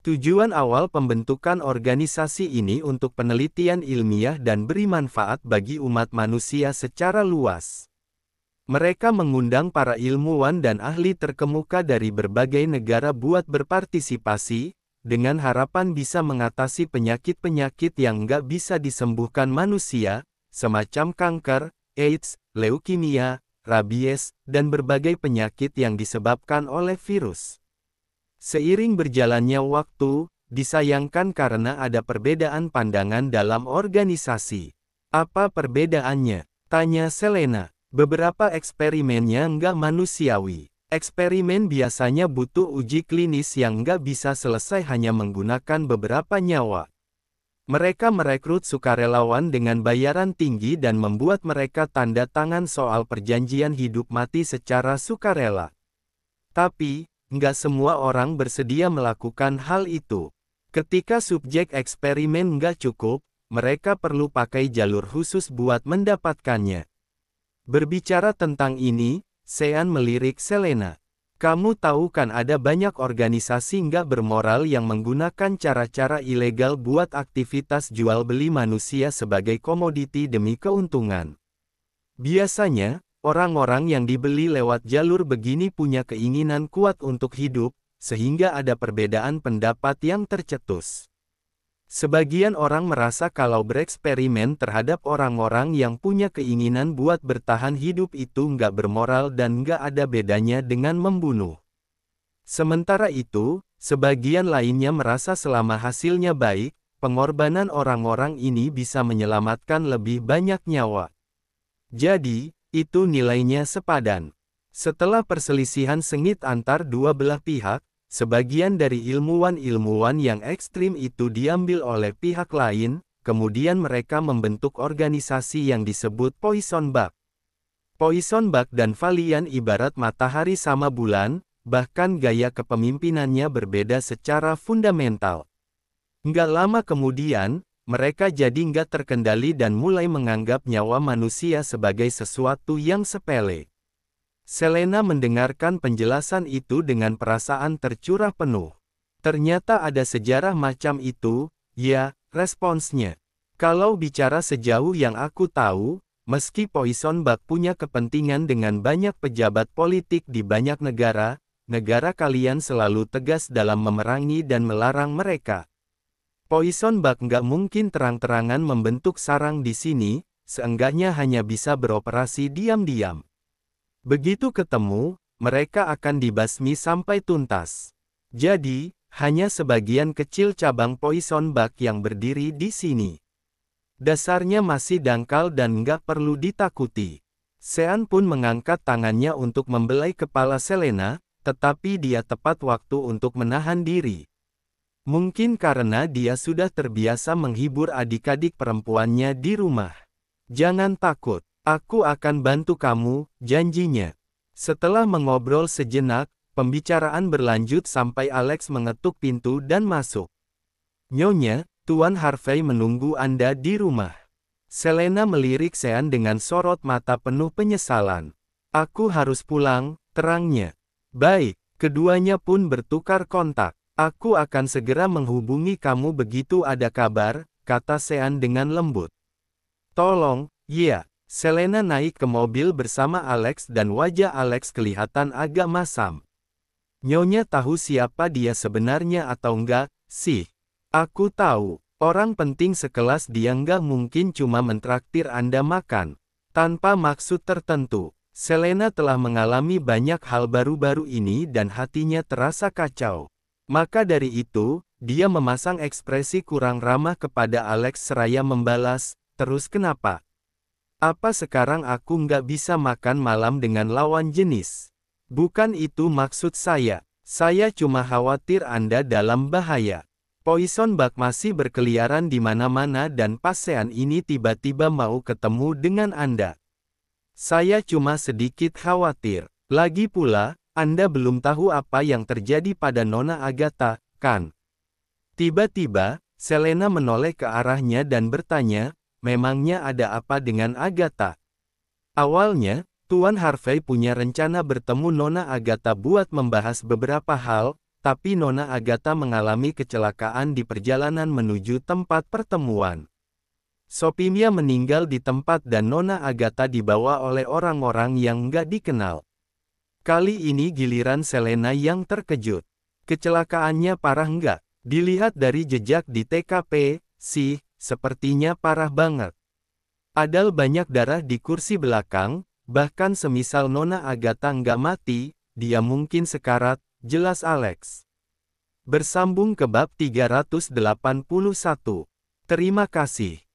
Tujuan awal pembentukan organisasi ini untuk penelitian ilmiah dan beri manfaat bagi umat manusia secara luas. Mereka mengundang para ilmuwan dan ahli terkemuka dari berbagai negara buat berpartisipasi, dengan harapan bisa mengatasi penyakit-penyakit yang nggak bisa disembuhkan manusia, semacam kanker, AIDS, leukemia, rabies, dan berbagai penyakit yang disebabkan oleh virus. Seiring berjalannya waktu, disayangkan karena ada perbedaan pandangan dalam organisasi. Apa perbedaannya? Tanya Selena. Beberapa eksperimennya nggak manusiawi. Eksperimen biasanya butuh uji klinis yang nggak bisa selesai hanya menggunakan beberapa nyawa. Mereka merekrut sukarelawan dengan bayaran tinggi dan membuat mereka tanda tangan soal perjanjian hidup mati secara sukarela. Tapi, nggak semua orang bersedia melakukan hal itu. Ketika subjek eksperimen nggak cukup, mereka perlu pakai jalur khusus buat mendapatkannya. Berbicara tentang ini, Sean melirik Selena. Kamu tahu kan ada banyak organisasi nggak bermoral yang menggunakan cara-cara ilegal buat aktivitas jual-beli manusia sebagai komoditi demi keuntungan. Biasanya, orang-orang yang dibeli lewat jalur begini punya keinginan kuat untuk hidup, sehingga ada perbedaan pendapat yang tercetus. Sebagian orang merasa kalau bereksperimen terhadap orang-orang yang punya keinginan buat bertahan hidup itu nggak bermoral dan nggak ada bedanya dengan membunuh. Sementara itu, sebagian lainnya merasa selama hasilnya baik, pengorbanan orang-orang ini bisa menyelamatkan lebih banyak nyawa. Jadi, itu nilainya sepadan. Setelah perselisihan sengit antar dua belah pihak, Sebagian dari ilmuwan-ilmuwan yang ekstrim itu diambil oleh pihak lain, kemudian mereka membentuk organisasi yang disebut Poison Bug. Poison Bug dan Valian ibarat matahari sama bulan, bahkan gaya kepemimpinannya berbeda secara fundamental. Nggak lama kemudian, mereka jadi nggak terkendali dan mulai menganggap nyawa manusia sebagai sesuatu yang sepele. Selena mendengarkan penjelasan itu dengan perasaan tercurah penuh. Ternyata ada sejarah macam itu, ya, responsnya. Kalau bicara sejauh yang aku tahu, meski Poison Bak punya kepentingan dengan banyak pejabat politik di banyak negara, negara kalian selalu tegas dalam memerangi dan melarang mereka. Poison Bak nggak mungkin terang-terangan membentuk sarang di sini, seenggaknya hanya bisa beroperasi diam-diam. Begitu ketemu, mereka akan dibasmi sampai tuntas. Jadi, hanya sebagian kecil cabang Poison Bug yang berdiri di sini. Dasarnya masih dangkal dan nggak perlu ditakuti. Sean pun mengangkat tangannya untuk membelai kepala Selena, tetapi dia tepat waktu untuk menahan diri. Mungkin karena dia sudah terbiasa menghibur adik-adik perempuannya di rumah. Jangan takut, Aku akan bantu kamu, janjinya. Setelah mengobrol sejenak, pembicaraan berlanjut sampai Alex mengetuk pintu dan masuk. Nyonya, Tuan Harvey menunggu Anda di rumah. Selena melirik Sean dengan sorot mata penuh penyesalan. Aku harus pulang, terangnya. Baik, keduanya pun bertukar kontak. Aku akan segera menghubungi kamu begitu ada kabar, kata Sean dengan lembut. Tolong, iya, Selena naik ke mobil bersama Alex dan wajah Alex kelihatan agak masam. Nyonya tahu siapa dia sebenarnya atau enggak, sih. Aku tahu, orang penting sekelas dia enggak mungkin cuma mentraktir Anda makan. Tanpa maksud tertentu, Selena telah mengalami banyak hal baru-baru ini dan hatinya terasa kacau. Maka dari itu, dia memasang ekspresi kurang ramah kepada Alex seraya membalas, terus kenapa? Apa sekarang aku nggak bisa makan malam dengan lawan jenis? Bukan itu maksud saya. Saya cuma khawatir Anda dalam bahaya. Poison bug masih berkeliaran di mana-mana dan pasean ini tiba-tiba mau ketemu dengan Anda. Saya cuma sedikit khawatir. Lagi pula, Anda belum tahu apa yang terjadi pada Nona Agatha, kan? Tiba-tiba, Selena menoleh ke arahnya dan bertanya, memangnya ada apa dengan Agatha? Awalnya, Tuan Harvey punya rencana bertemu Nona Agatha buat membahas beberapa hal, tapi Nona Agatha mengalami kecelakaan di perjalanan menuju tempat pertemuan. Sopimia meninggal di tempat dan Nona Agatha dibawa oleh orang-orang yang nggak dikenal. Kali ini giliran Selena yang terkejut. Kecelakaannya parah nggak? Dilihat dari jejak di TKP, sih, Sepertinya parah banget. Padahal banyak darah di kursi belakang, bahkan semisal Nona Agatha nggak mati, dia mungkin sekarat, jelas Alex. Bersambung ke bab 381. Terima kasih.